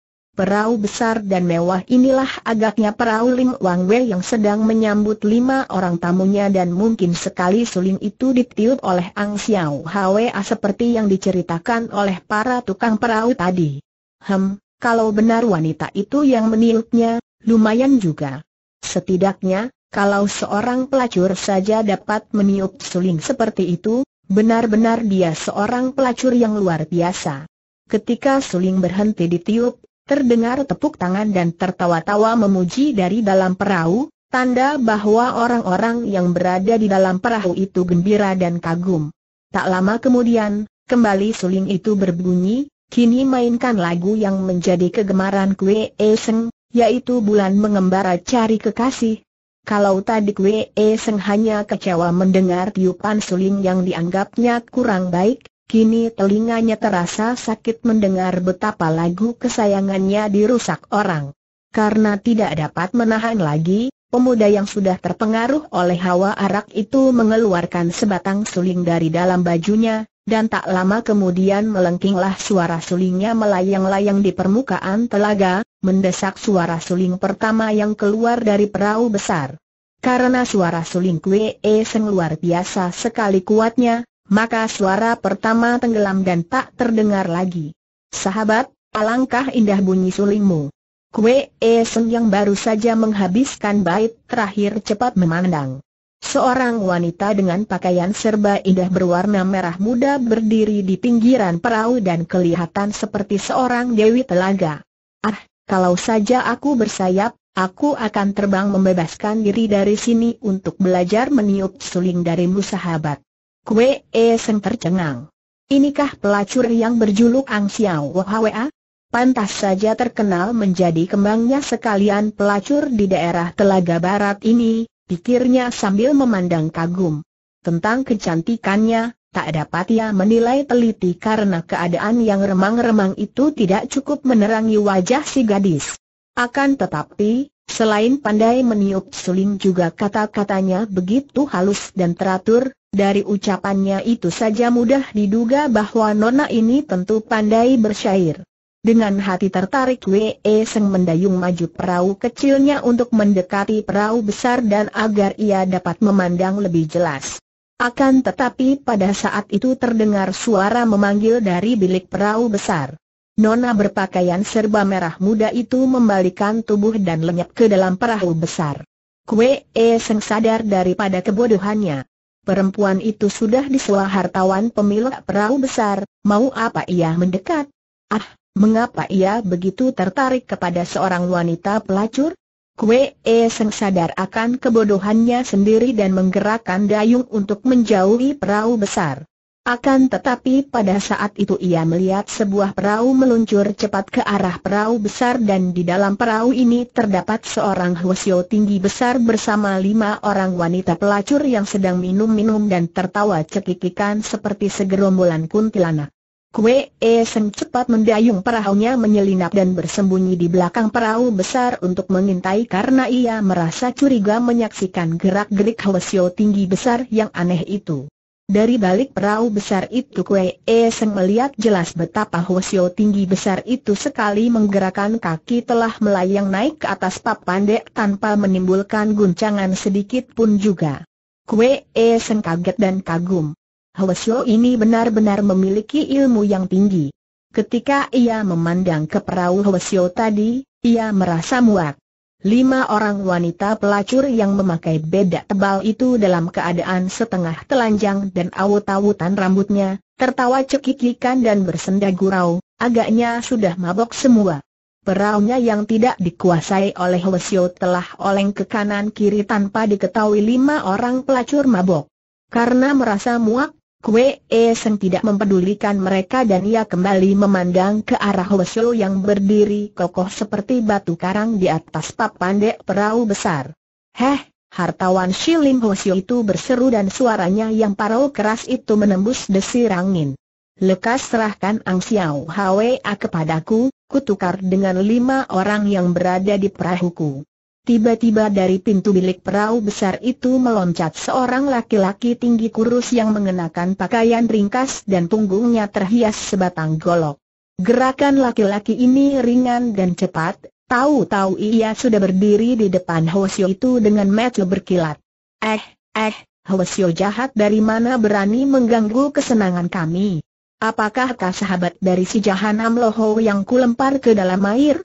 Perahu besar dan mewah inilah agaknya perahu Lim Wang Wei yang sedang menyambut lima orang tamunya dan mungkin sekali suling itu ditiup oleh Ang Xiao Hwa seperti yang diceritakan oleh para tukang perahu tadi. Hem, kalau benar wanita itu yang meniupnya, lumayan juga. Setidaknya, kalau seorang pelacur saja dapat meniup suling seperti itu, benar-benar dia seorang pelacur yang luar biasa. Ketika suling berhenti ditiup, Terdengar tepuk tangan dan tertawa-tawa memuji dari dalam perahu, tanda bahwa orang-orang yang berada di dalam perahu itu gembira dan kagum. Tak lama kemudian, kembali suling itu berbunyi, kini mainkan lagu yang menjadi kegemaran Kwe Eseng, yaitu Bulan Mengembara Cari Kekasih. Kalau tadi Kwe Eseng hanya kecewa mendengar tiupan suling yang dianggapnya kurang baik, Kini telinganya terasa sakit mendengar betapa lagu kesayangannya dirusak orang. Karena tidak dapat menahan lagi, pemuda yang sudah terpengaruh oleh hawa arak itu mengeluarkan sebatang suling dari dalam bajunya, dan tak lama kemudian melengkinglah suara sulingnya melayang-layang di permukaan telaga, mendesak suara suling pertama yang keluar dari perahu besar. Karena suara suling kue seng luar biasa sekali kuatnya, maka suara pertama tenggelam dan tak terdengar lagi. Sahabat, alangkah indah bunyi sulingmu. Kue Esen yang baru saja menghabiskan bait terakhir cepat memandang. Seorang wanita dengan pakaian serba indah berwarna merah muda berdiri di pinggiran perahu dan kelihatan seperti seorang dewi telaga. Ah, kalau saja aku bersayap, Aku akan terbang membebaskan diri dari sini untuk belajar meniup suling darimu sahabat. Kue E Seng tercengang. Inikah pelacur yang berjuluk Ang Xiao Wahwa? Pantas saja terkenal menjadi kembangnya sekalian pelacur di daerah Telaga Barat ini, pikirnya sambil memandang kagum. Tentang kecantikannya, tak dapat ia menilai teliti karena keadaan yang remang-remang itu tidak cukup menerangi wajah si gadis. Akan tetapi, selain pandai meniup suling juga kata-katanya begitu halus dan teratur, dari ucapannya itu saja mudah diduga bahwa nona ini tentu pandai bersyair. Dengan hati tertarik Wei Seng mendayung maju perahu kecilnya untuk mendekati perahu besar dan agar ia dapat memandang lebih jelas. Akan tetapi pada saat itu terdengar suara memanggil dari bilik perahu besar. Nona berpakaian serba merah muda itu membalikan tubuh dan lenyap ke dalam perahu besar. Kue Seng sadar daripada kebodohannya. Perempuan itu sudah disewa hartawan pemilik perahu besar, mau apa ia mendekat? Ah, mengapa ia begitu tertarik kepada seorang wanita pelacur? e Eseng sadar akan kebodohannya sendiri dan menggerakkan dayung untuk menjauhi perahu besar. Akan tetapi pada saat itu ia melihat sebuah perahu meluncur cepat ke arah perahu besar dan di dalam perahu ini terdapat seorang Hwasyo tinggi besar bersama lima orang wanita pelacur yang sedang minum-minum dan tertawa cekikikan seperti segerombolan kuntilanak. Kue Eseng cepat mendayung perahunya menyelinap dan bersembunyi di belakang perahu besar untuk mengintai karena ia merasa curiga menyaksikan gerak-gerik Hwasyo tinggi besar yang aneh itu. Dari balik perahu besar itu Kue E Seng melihat jelas betapa Hwasyo tinggi besar itu sekali menggerakkan kaki telah melayang naik ke atas papan dek tanpa menimbulkan guncangan sedikit pun juga. Kue E Seng kaget dan kagum. Hwasyo ini benar-benar memiliki ilmu yang tinggi. Ketika ia memandang ke perahu Hwasyo tadi, ia merasa muak. Lima orang wanita pelacur yang memakai bedak tebal itu dalam keadaan setengah telanjang dan awut-awutan rambutnya, tertawa cekikikan dan bersenda gurau, agaknya sudah mabok semua. Peraunya yang tidak dikuasai oleh Wesio telah oleng ke kanan kiri tanpa diketahui lima orang pelacur mabok. Karena merasa muak, Kue Eseng tidak mempedulikan mereka dan ia kembali memandang ke arah Hwesyo yang berdiri kokoh seperti batu karang di atas papan dek perahu besar. Heh, hartawan Shilin Hwesyo itu berseru dan suaranya yang parau keras itu menembus desir angin. Lekas serahkan Ang Xiao Hwa kepadaku, kutukar dengan lima orang yang berada di perahuku. Tiba-tiba dari pintu bilik perahu besar itu meloncat seorang laki-laki tinggi kurus yang mengenakan pakaian ringkas dan punggungnya terhias sebatang golok. Gerakan laki-laki ini ringan dan cepat, tahu-tahu ia sudah berdiri di depan Hosio itu dengan mata berkilat. Eh, eh, Hosio jahat dari mana berani mengganggu kesenangan kami? Apakah kah sahabat dari si Jahanam Loho yang kulempar ke dalam air?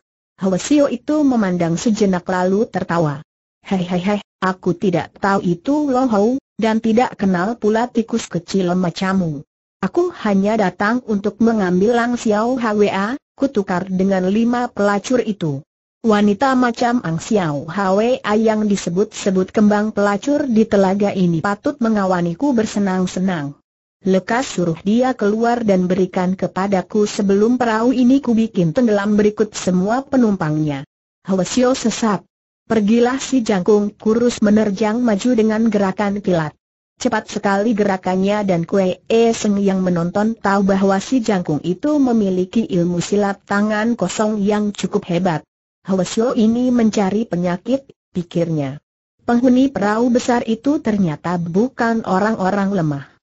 Sio itu memandang sejenak lalu tertawa. Hei hei hei, aku tidak tahu itu lohou, dan tidak kenal pula tikus kecil macamu. Aku hanya datang untuk mengambil Lang Xiao Hwa, kutukar dengan lima pelacur itu. Wanita macam Ang Xiao Hwa yang disebut-sebut kembang pelacur di telaga ini patut mengawaniku bersenang-senang. Lekas suruh dia keluar dan berikan kepadaku sebelum perahu ini kubikin tenggelam berikut semua penumpangnya. Hwasyo sesat. Pergilah si jangkung kurus menerjang maju dengan gerakan kilat. Cepat sekali gerakannya dan Kue E Seng yang menonton tahu bahwa si jangkung itu memiliki ilmu silat tangan kosong yang cukup hebat. Hwasyo ini mencari penyakit, pikirnya. Penghuni perahu besar itu ternyata bukan orang-orang lemah.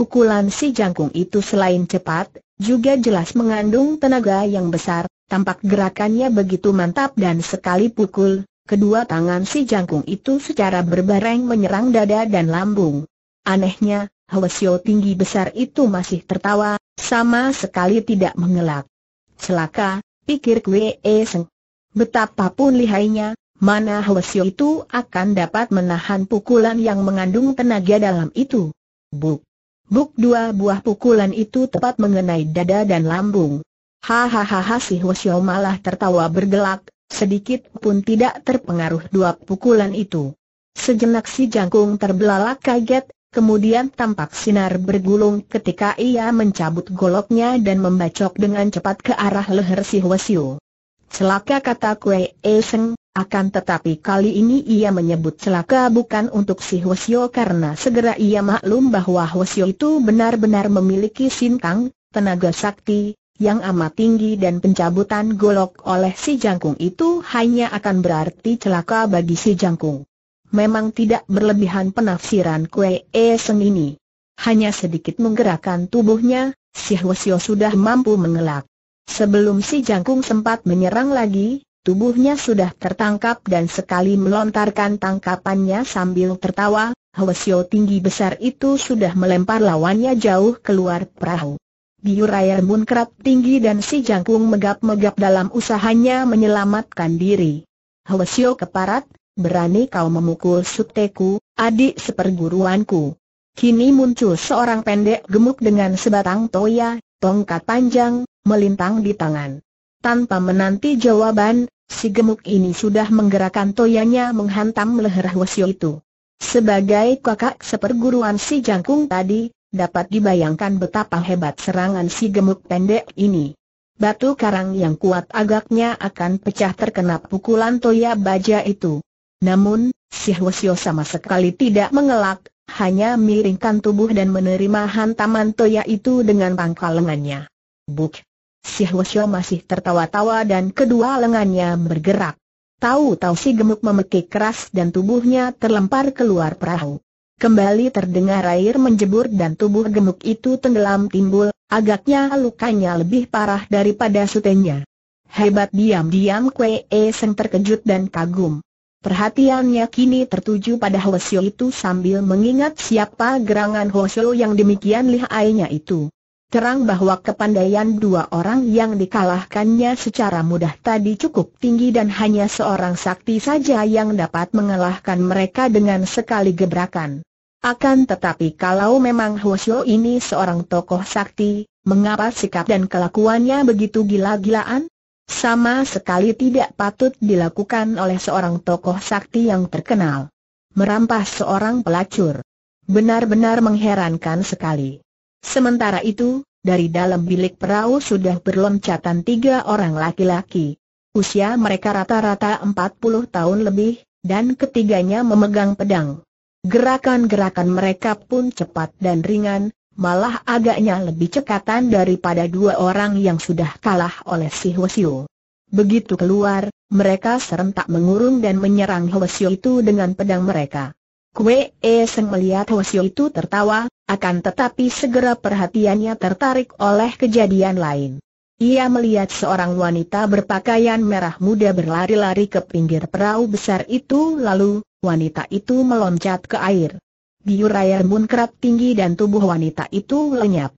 Pukulan si jangkung itu selain cepat, juga jelas mengandung tenaga yang besar, tampak gerakannya begitu mantap dan sekali pukul, kedua tangan si jangkung itu secara berbareng menyerang dada dan lambung. Anehnya, Hwasyo tinggi besar itu masih tertawa, sama sekali tidak mengelak. Celaka, pikir Kwe Seng. Betapapun lihainya, mana Hwasyo itu akan dapat menahan pukulan yang mengandung tenaga dalam itu. Buk! Buk dua buah pukulan itu tepat mengenai dada dan lambung. Hahaha si Hwasyo malah tertawa bergelak, sedikit pun tidak terpengaruh dua pukulan itu. Sejenak si jangkung terbelalak kaget, kemudian tampak sinar bergulung ketika ia mencabut goloknya dan membacok dengan cepat ke arah leher si Hwasyo. Celaka kata Kue Eseng, akan tetapi kali ini ia menyebut celaka bukan untuk si Hwasyo karena segera ia maklum bahwa Hwasyo itu benar-benar memiliki sintang, tenaga sakti, yang amat tinggi dan pencabutan golok oleh si jangkung itu hanya akan berarti celaka bagi si jangkung. Memang tidak berlebihan penafsiran Kue E Seng ini. Hanya sedikit menggerakkan tubuhnya, si Hwasyo sudah mampu mengelak. Sebelum si jangkung sempat menyerang lagi, Tubuhnya sudah tertangkap dan sekali melontarkan tangkapannya sambil tertawa, Hwasyo tinggi besar itu sudah melempar lawannya jauh keluar perahu. Biuraya munkrat tinggi dan si jangkung megap-megap dalam usahanya menyelamatkan diri. Hwasyo keparat, berani kau memukul subteku, adik seperguruanku. Kini muncul seorang pendek gemuk dengan sebatang toya, tongkat panjang, melintang di tangan. Tanpa menanti jawaban, si gemuk ini sudah menggerakkan toyanya menghantam leher Hwasyo itu. Sebagai kakak seperguruan si jangkung tadi, dapat dibayangkan betapa hebat serangan si gemuk pendek ini. Batu karang yang kuat agaknya akan pecah terkena pukulan toya baja itu. Namun, si Hwasyo sama sekali tidak mengelak, hanya miringkan tubuh dan menerima hantaman toya itu dengan pangkal lengannya. Buk! Si Hwasyo masih tertawa-tawa dan kedua lengannya bergerak. Tahu-tahu si gemuk memekik keras dan tubuhnya terlempar keluar perahu. Kembali terdengar air menjebur dan tubuh gemuk itu tenggelam timbul, agaknya lukanya lebih parah daripada sutenya. Hebat diam-diam Kwe e Seng terkejut dan kagum. Perhatiannya kini tertuju pada Hwasyo itu sambil mengingat siapa gerangan Hwasyo yang demikian lihainya itu terang bahwa kepandaian dua orang yang dikalahkannya secara mudah tadi cukup tinggi dan hanya seorang sakti saja yang dapat mengalahkan mereka dengan sekali gebrakan. Akan tetapi kalau memang Hwasyo ini seorang tokoh sakti, mengapa sikap dan kelakuannya begitu gila-gilaan? Sama sekali tidak patut dilakukan oleh seorang tokoh sakti yang terkenal. Merampas seorang pelacur. Benar-benar mengherankan sekali. Sementara itu, dari dalam bilik perahu sudah berloncatan tiga orang laki-laki. Usia mereka rata-rata empat puluh tahun lebih, dan ketiganya memegang pedang. Gerakan-gerakan mereka pun cepat dan ringan, malah agaknya lebih cekatan daripada dua orang yang sudah kalah oleh si Hwasyo. Begitu keluar, mereka serentak mengurung dan menyerang Hwasyo itu dengan pedang mereka. Kue Eseng melihat Hosio itu tertawa, akan tetapi segera perhatiannya tertarik oleh kejadian lain. Ia melihat seorang wanita berpakaian merah muda berlari-lari ke pinggir perahu besar itu lalu, wanita itu meloncat ke air. Biur air muncrat tinggi dan tubuh wanita itu lenyap.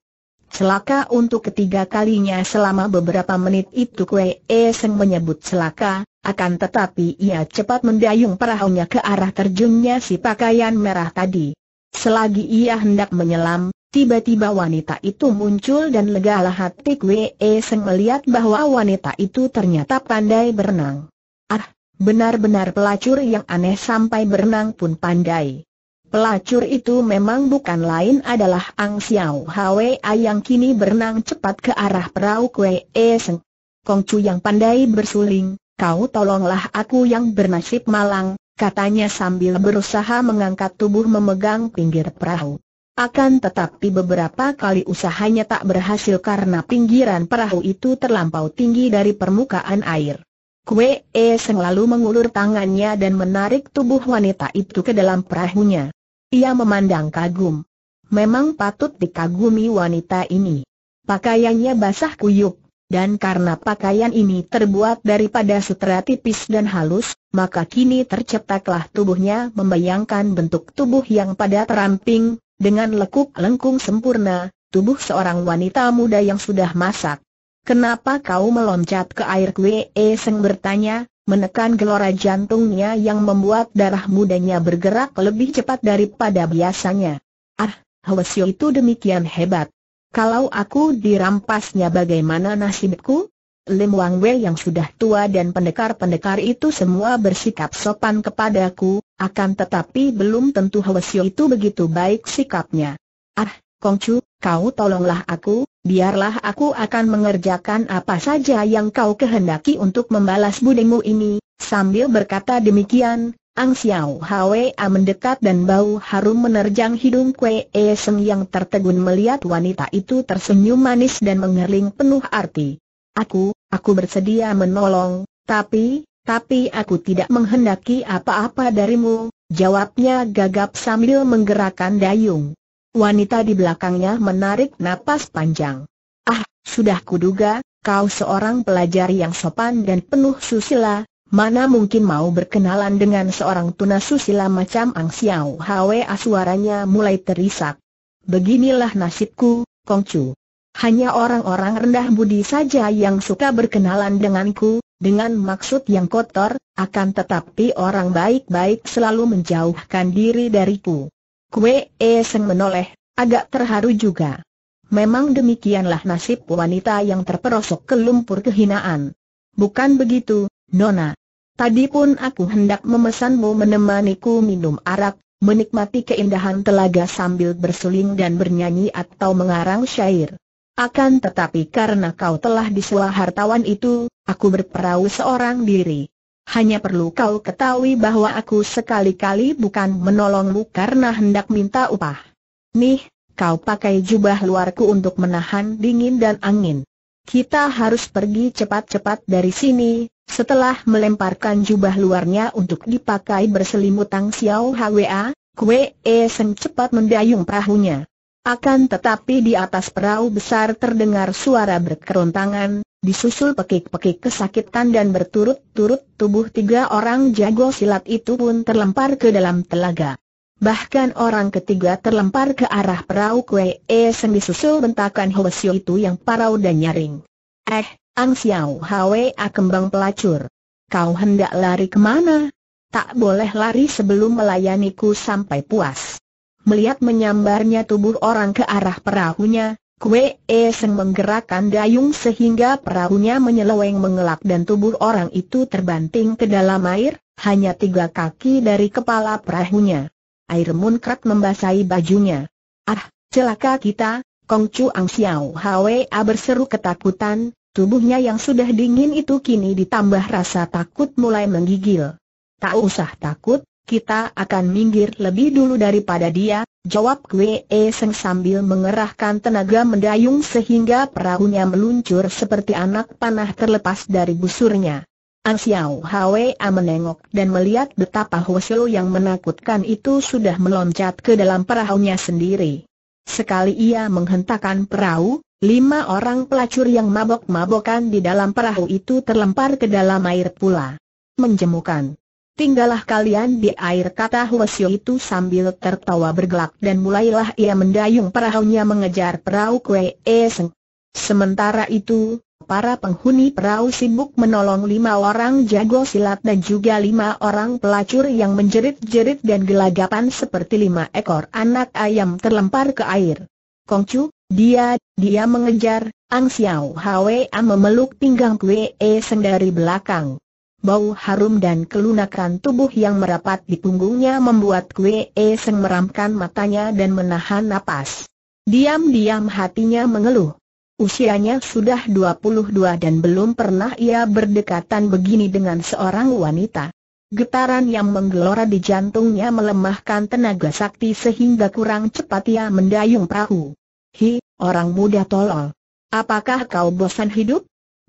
Celaka untuk ketiga kalinya selama beberapa menit itu Kue E Seng menyebut celaka, akan tetapi ia cepat mendayung perahunya ke arah terjunnya si pakaian merah tadi. Selagi ia hendak menyelam, tiba-tiba wanita itu muncul dan legalah hati Kue E Seng melihat bahwa wanita itu ternyata pandai berenang. Ah, benar-benar pelacur yang aneh sampai berenang pun pandai. Pelacur itu memang bukan lain adalah Ang Xiao Hwa yang kini berenang cepat ke arah perahu Kwee E Seng. Chu yang pandai bersuling, kau tolonglah aku yang bernasib malang, katanya sambil berusaha mengangkat tubuh memegang pinggir perahu. Akan tetapi beberapa kali usahanya tak berhasil karena pinggiran perahu itu terlampau tinggi dari permukaan air. Kue E lalu mengulur tangannya dan menarik tubuh wanita itu ke dalam perahunya. Ia memandang kagum. Memang patut dikagumi wanita ini. Pakaiannya basah kuyup, dan karena pakaian ini terbuat daripada sutra tipis dan halus, maka kini terciptaklah tubuhnya membayangkan bentuk tubuh yang padat ramping, dengan lekuk lengkung sempurna, tubuh seorang wanita muda yang sudah masak. Kenapa kau meloncat ke air kue? Eseng bertanya, menekan gelora jantungnya yang membuat darah mudanya bergerak lebih cepat daripada biasanya. Ah, Hwasyo itu demikian hebat. Kalau aku dirampasnya bagaimana nasibku? Lim Wang Wei yang sudah tua dan pendekar-pendekar itu semua bersikap sopan kepadaku, akan tetapi belum tentu Hwasyo itu begitu baik sikapnya. Ah, Kongcu, kau tolonglah aku, biarlah aku akan mengerjakan apa saja yang kau kehendaki untuk membalas budimu ini. Sambil berkata demikian, Ang Xiao Hwa mendekat dan bau harum menerjang hidung Kwe E Seng yang tertegun melihat wanita itu tersenyum manis dan mengerling penuh arti. Aku, aku bersedia menolong, tapi, tapi aku tidak menghendaki apa-apa darimu, jawabnya gagap sambil menggerakkan dayung. Wanita di belakangnya menarik napas panjang. Ah, sudah kuduga, kau seorang pelajar yang sopan dan penuh susila, mana mungkin mau berkenalan dengan seorang tuna susila macam Ang Xiao Hwe ah, suaranya mulai terisak. Beginilah nasibku, Kongcu. Hanya orang-orang rendah budi saja yang suka berkenalan denganku, dengan maksud yang kotor, akan tetapi orang baik-baik selalu menjauhkan diri dariku. Kue Eseng menoleh, agak terharu juga. Memang demikianlah nasib wanita yang terperosok ke lumpur kehinaan. Bukan begitu, Nona. Tadi pun aku hendak memesanmu menemaniku minum arak, menikmati keindahan telaga sambil bersuling dan bernyanyi atau mengarang syair. Akan tetapi karena kau telah disuah hartawan itu, aku berperahu seorang diri. Hanya perlu kau ketahui bahwa aku sekali-kali bukan menolongmu karena hendak minta upah. Nih, kau pakai jubah luarku untuk menahan dingin dan angin. Kita harus pergi cepat-cepat dari sini, setelah melemparkan jubah luarnya untuk dipakai berselimut Tang Xiao Hwa, Kue E Seng cepat mendayung perahunya. Akan tetapi di atas perahu besar terdengar suara berkerontangan, Disusul pekik-pekik kesakitan dan berturut-turut tubuh tiga orang jago silat itu pun terlempar ke dalam telaga. Bahkan orang ketiga terlempar ke arah perahu kue yang e disusul bentakan Hwasyo itu yang parau dan nyaring. Eh, Ang Xiao Hwa kembang pelacur. Kau hendak lari kemana? Tak boleh lari sebelum melayaniku sampai puas. Melihat menyambarnya tubuh orang ke arah perahunya, Kue Seng menggerakkan dayung sehingga perahunya menyeleweng mengelak dan tubuh orang itu terbanting ke dalam air, hanya tiga kaki dari kepala perahunya. Air munkrat membasahi bajunya. Ah, celaka kita, Kong Chu Ang Xiao Hwa berseru ketakutan, tubuhnya yang sudah dingin itu kini ditambah rasa takut mulai menggigil. Tak usah takut, kita akan minggir lebih dulu daripada dia, jawab Kwee Seng sambil mengerahkan tenaga mendayung sehingga perahunya meluncur seperti anak panah terlepas dari busurnya. An Xiao Hwa menengok dan melihat betapa Hwasyo yang menakutkan itu sudah meloncat ke dalam perahunya sendiri. Sekali ia menghentakkan perahu, lima orang pelacur yang mabok-mabokan di dalam perahu itu terlempar ke dalam air pula. Menjemukan. Tinggallah kalian di air kata Huasio itu sambil tertawa bergelak dan mulailah ia mendayung perahunya mengejar perahu Kue Seng. Sementara itu, para penghuni perahu sibuk menolong lima orang jago silat dan juga lima orang pelacur yang menjerit-jerit dan gelagapan seperti lima ekor anak ayam terlempar ke air. Kongcu, dia, dia mengejar, Ang Xiao Hwa memeluk pinggang Kue Seng dari belakang. Bau harum dan kelunakan tubuh yang merapat di punggungnya membuat Kue e Seng meramkan matanya dan menahan napas. Diam-diam hatinya mengeluh. Usianya sudah 22 dan belum pernah ia berdekatan begini dengan seorang wanita. Getaran yang menggelora di jantungnya melemahkan tenaga sakti sehingga kurang cepat ia mendayung perahu. Hi, orang muda tolol. Apakah kau bosan hidup?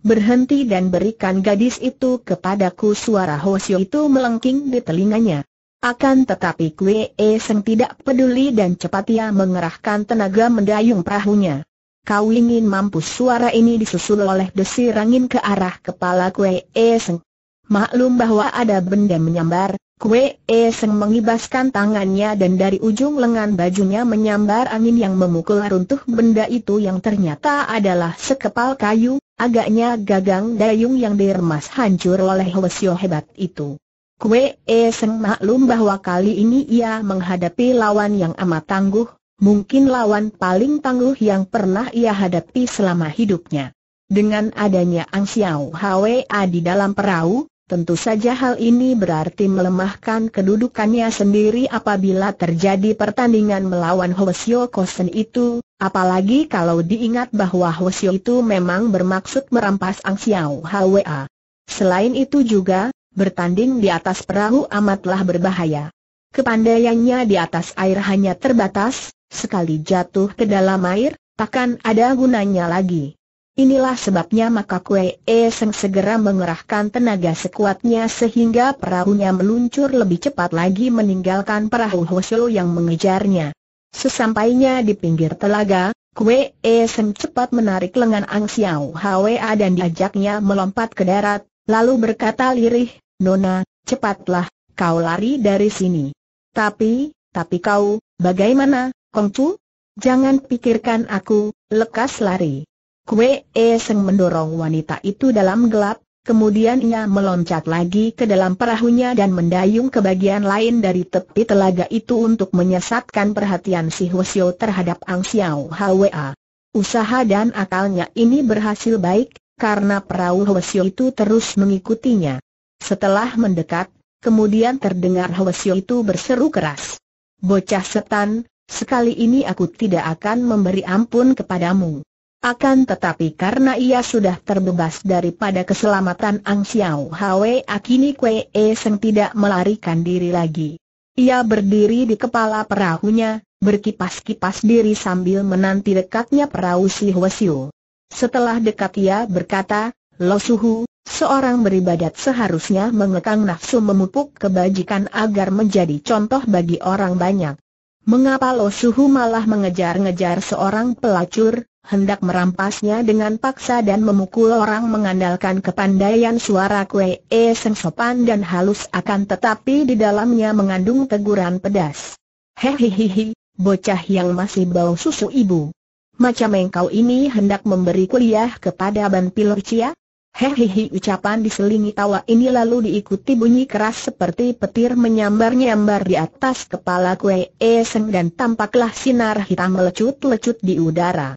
Berhenti dan berikan gadis itu kepadaku suara Hoshio itu melengking di telinganya. Akan tetapi Kue e Seng tidak peduli dan cepat ia mengerahkan tenaga mendayung perahunya. Kau ingin mampu suara ini disusul oleh desir angin ke arah kepala Kue e Seng. Maklum bahwa ada benda menyambar, Kue e Seng mengibaskan tangannya dan dari ujung lengan bajunya menyambar angin yang memukul runtuh benda itu yang ternyata adalah sekepal kayu, Agaknya gagang dayung yang diremas hancur oleh Hwesio hebat itu. Kue e seng maklum bahwa kali ini ia menghadapi lawan yang amat tangguh, mungkin lawan paling tangguh yang pernah ia hadapi selama hidupnya. Dengan adanya Ang Xiao Hwa di dalam perahu, Tentu saja hal ini berarti melemahkan kedudukannya sendiri apabila terjadi pertandingan melawan Hwasyo Kosen itu, apalagi kalau diingat bahwa Hwasyo itu memang bermaksud merampas Ang Xiao Hwa. Selain itu juga, bertanding di atas perahu amatlah berbahaya. Kepandaiannya di atas air hanya terbatas, sekali jatuh ke dalam air, takkan ada gunanya lagi. Inilah sebabnya maka Kue E Seng segera mengerahkan tenaga sekuatnya sehingga perahunya meluncur lebih cepat lagi meninggalkan perahu Hosyo yang mengejarnya. Sesampainya di pinggir telaga, Kue E Seng cepat menarik lengan Ang Xiao Hwa dan diajaknya melompat ke darat, lalu berkata lirih, Nona, cepatlah, kau lari dari sini. Tapi, tapi kau, bagaimana, Kongcu? Jangan pikirkan aku, lekas lari. Kue seng mendorong wanita itu dalam gelap, kemudian ia meloncat lagi ke dalam perahunya dan mendayung ke bagian lain dari tepi telaga itu untuk menyesatkan perhatian si Hwasyo terhadap Ang Xiao Hwa. Usaha dan akalnya ini berhasil baik, karena perahu Hwasyo itu terus mengikutinya. Setelah mendekat, kemudian terdengar Hwasyo itu berseru keras. Bocah setan, sekali ini aku tidak akan memberi ampun kepadamu. Akan tetapi karena ia sudah terbebas daripada keselamatan Ang Xiao Hwe Akini Kwe E Seng tidak melarikan diri lagi. Ia berdiri di kepala perahunya, berkipas-kipas diri sambil menanti dekatnya perahu si Hwesiu. Setelah dekat ia berkata, Lo Suhu, seorang beribadat seharusnya mengekang nafsu memupuk kebajikan agar menjadi contoh bagi orang banyak. Mengapa Lo Suhu malah mengejar-ngejar seorang pelacur, hendak merampasnya dengan paksa dan memukul orang mengandalkan kepandaian suara kue e seng sopan dan halus akan tetapi di dalamnya mengandung teguran pedas. Hehehehe, bocah yang masih bau susu ibu. Macam engkau ini hendak memberi kuliah kepada Ban Pilorcia? Hehehe ucapan diselingi tawa ini lalu diikuti bunyi keras seperti petir menyambar-nyambar di atas kepala kue eseng dan tampaklah sinar hitam melecut-lecut di udara.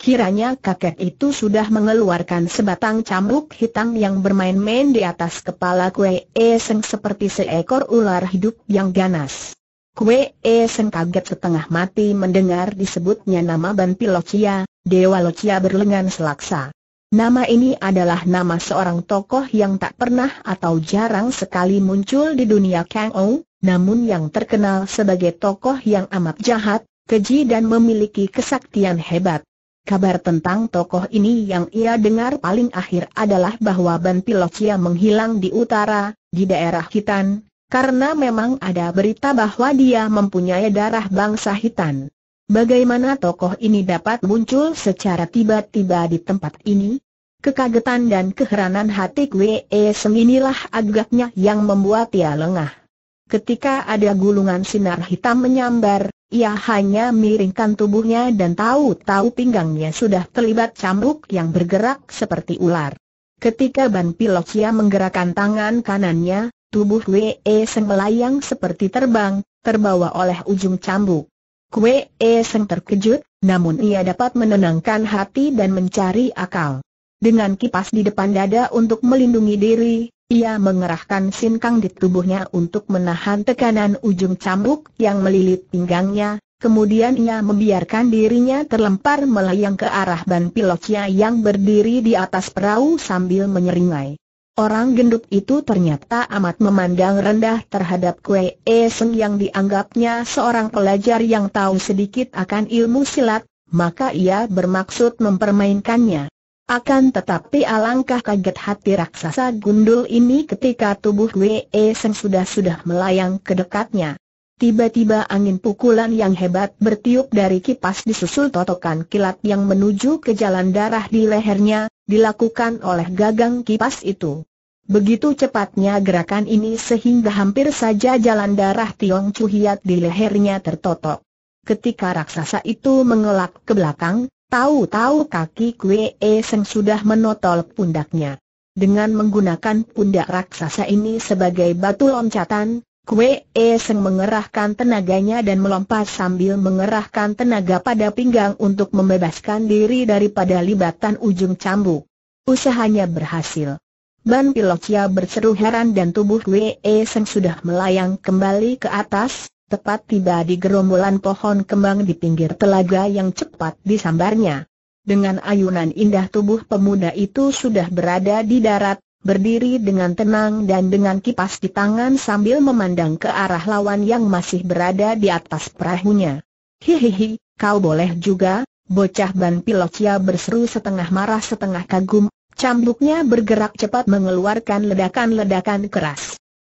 Kiranya kakek itu sudah mengeluarkan sebatang cambuk hitam yang bermain-main di atas kepala kue eseng seperti seekor ular hidup yang ganas. Kue eseng kaget setengah mati mendengar disebutnya nama Banti Locia, Dewa Locia berlengan selaksa. Nama ini adalah nama seorang tokoh yang tak pernah atau jarang sekali muncul di dunia Kang Ou, namun yang terkenal sebagai tokoh yang amat jahat, keji dan memiliki kesaktian hebat. Kabar tentang tokoh ini yang ia dengar paling akhir adalah bahwa Ban Pilocia menghilang di utara, di daerah Hitan, karena memang ada berita bahwa dia mempunyai darah bangsa Hitan. Bagaimana tokoh ini dapat muncul secara tiba-tiba di tempat ini? Kekagetan dan keheranan hati Kwee Seng inilah agaknya yang membuat ia lengah. Ketika ada gulungan sinar hitam menyambar, ia hanya miringkan tubuhnya dan tahu-tahu pinggangnya sudah terlibat cambuk yang bergerak seperti ular. Ketika Ban Pilokia menggerakkan tangan kanannya, tubuh Wee Seng melayang seperti terbang, terbawa oleh ujung cambuk. Wee Seng terkejut, namun ia dapat menenangkan hati dan mencari akal. Dengan kipas di depan dada untuk melindungi diri, ia mengerahkan sinkang di tubuhnya untuk menahan tekanan ujung cambuk yang melilit pinggangnya, kemudian ia membiarkan dirinya terlempar melayang ke arah ban pilotnya yang berdiri di atas perahu sambil menyeringai. Orang gendut itu ternyata amat memandang rendah terhadap Kue Eseng yang dianggapnya seorang pelajar yang tahu sedikit akan ilmu silat, maka ia bermaksud mempermainkannya. Akan tetapi alangkah kaget hati raksasa gundul ini ketika tubuh Wei Seng sudah-sudah melayang ke dekatnya. Tiba-tiba angin pukulan yang hebat bertiup dari kipas disusul totokan kilat yang menuju ke jalan darah di lehernya, dilakukan oleh gagang kipas itu. Begitu cepatnya gerakan ini sehingga hampir saja jalan darah Tiong Chu Hiat di lehernya tertotok. Ketika raksasa itu mengelak ke belakang, Tahu-tahu kaki Kue yang sudah menotol pundaknya. Dengan menggunakan pundak raksasa ini sebagai batu loncatan, Kue Seng mengerahkan tenaganya dan melompat sambil mengerahkan tenaga pada pinggang untuk membebaskan diri daripada libatan ujung cambuk. Usahanya berhasil. Ban Pilocia berseru heran dan tubuh Wei Seng sudah melayang kembali ke atas, tepat tiba di gerombolan pohon kembang di pinggir telaga yang cepat disambarnya. Dengan ayunan indah tubuh pemuda itu sudah berada di darat, berdiri dengan tenang dan dengan kipas di tangan sambil memandang ke arah lawan yang masih berada di atas perahunya. Hihihi, kau boleh juga, bocah ban pilocia berseru setengah marah setengah kagum, cambuknya bergerak cepat mengeluarkan ledakan-ledakan keras.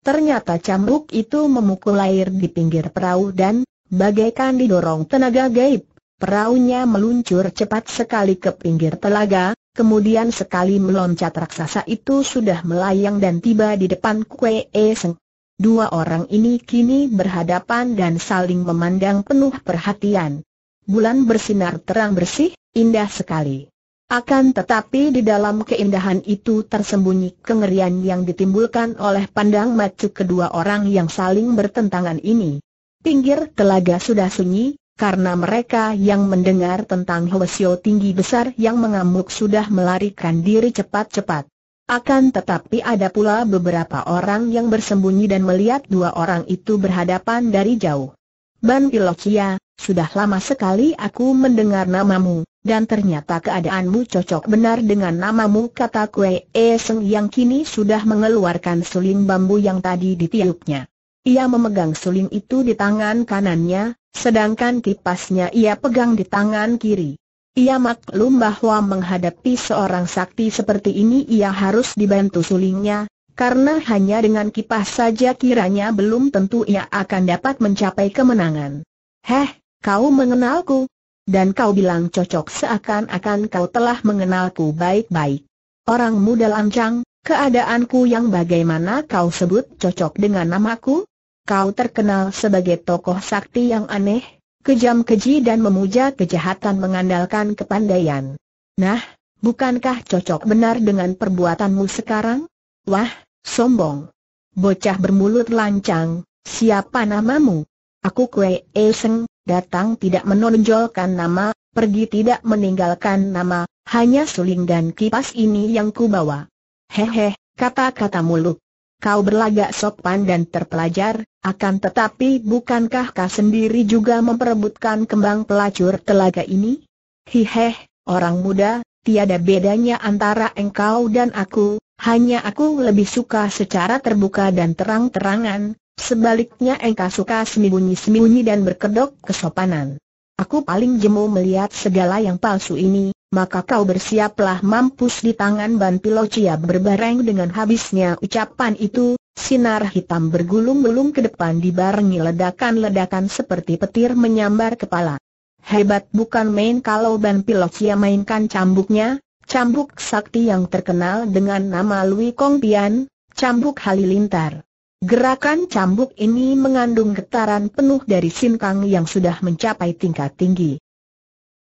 Ternyata cambuk itu memukul air di pinggir perahu dan, bagaikan didorong tenaga gaib, perahunya meluncur cepat sekali ke pinggir telaga, kemudian sekali meloncat raksasa itu sudah melayang dan tiba di depan kue eseng. Dua orang ini kini berhadapan dan saling memandang penuh perhatian. Bulan bersinar terang bersih, indah sekali. Akan tetapi di dalam keindahan itu tersembunyi kengerian yang ditimbulkan oleh pandang macu kedua orang yang saling bertentangan ini. Pinggir telaga sudah sunyi, karena mereka yang mendengar tentang Hwasyo tinggi besar yang mengamuk sudah melarikan diri cepat-cepat. Akan tetapi ada pula beberapa orang yang bersembunyi dan melihat dua orang itu berhadapan dari jauh. Ban Pilokia, sudah lama sekali aku mendengar namamu, dan ternyata keadaanmu cocok benar dengan namamu kata Kue E yang kini sudah mengeluarkan suling bambu yang tadi ditiupnya. Ia memegang suling itu di tangan kanannya, sedangkan kipasnya ia pegang di tangan kiri. Ia maklum bahwa menghadapi seorang sakti seperti ini ia harus dibantu sulingnya, karena hanya dengan kipas saja kiranya belum tentu ia akan dapat mencapai kemenangan. Heh, Kau mengenalku? Dan kau bilang cocok seakan-akan kau telah mengenalku baik-baik. Orang muda lancang, keadaanku yang bagaimana kau sebut cocok dengan namaku? Kau terkenal sebagai tokoh sakti yang aneh, kejam keji dan memuja kejahatan mengandalkan kepandaian. Nah, bukankah cocok benar dengan perbuatanmu sekarang? Wah, sombong. Bocah bermulut lancang, siapa namamu? Aku Kue Eseng, datang tidak menonjolkan nama, pergi tidak meninggalkan nama, hanya suling dan kipas ini yang kubawa. Hehe, kata-kata muluk. Kau berlagak sopan dan terpelajar, akan tetapi bukankah kau sendiri juga memperebutkan kembang pelacur telaga ini? Hehe, orang muda, tiada bedanya antara engkau dan aku, hanya aku lebih suka secara terbuka dan terang-terangan, Sebaliknya engkau suka sembunyi-sembunyi dan berkedok kesopanan. Aku paling jemu melihat segala yang palsu ini, maka kau bersiaplah mampus di tangan Ban Pilocia berbareng dengan habisnya ucapan itu, sinar hitam bergulung-gulung ke depan dibarengi ledakan-ledakan seperti petir menyambar kepala. Hebat bukan main kalau Ban Pilocia mainkan cambuknya, cambuk sakti yang terkenal dengan nama Lui Kong Pian, cambuk halilintar. Gerakan cambuk ini mengandung getaran penuh dari sinkang yang sudah mencapai tingkat tinggi.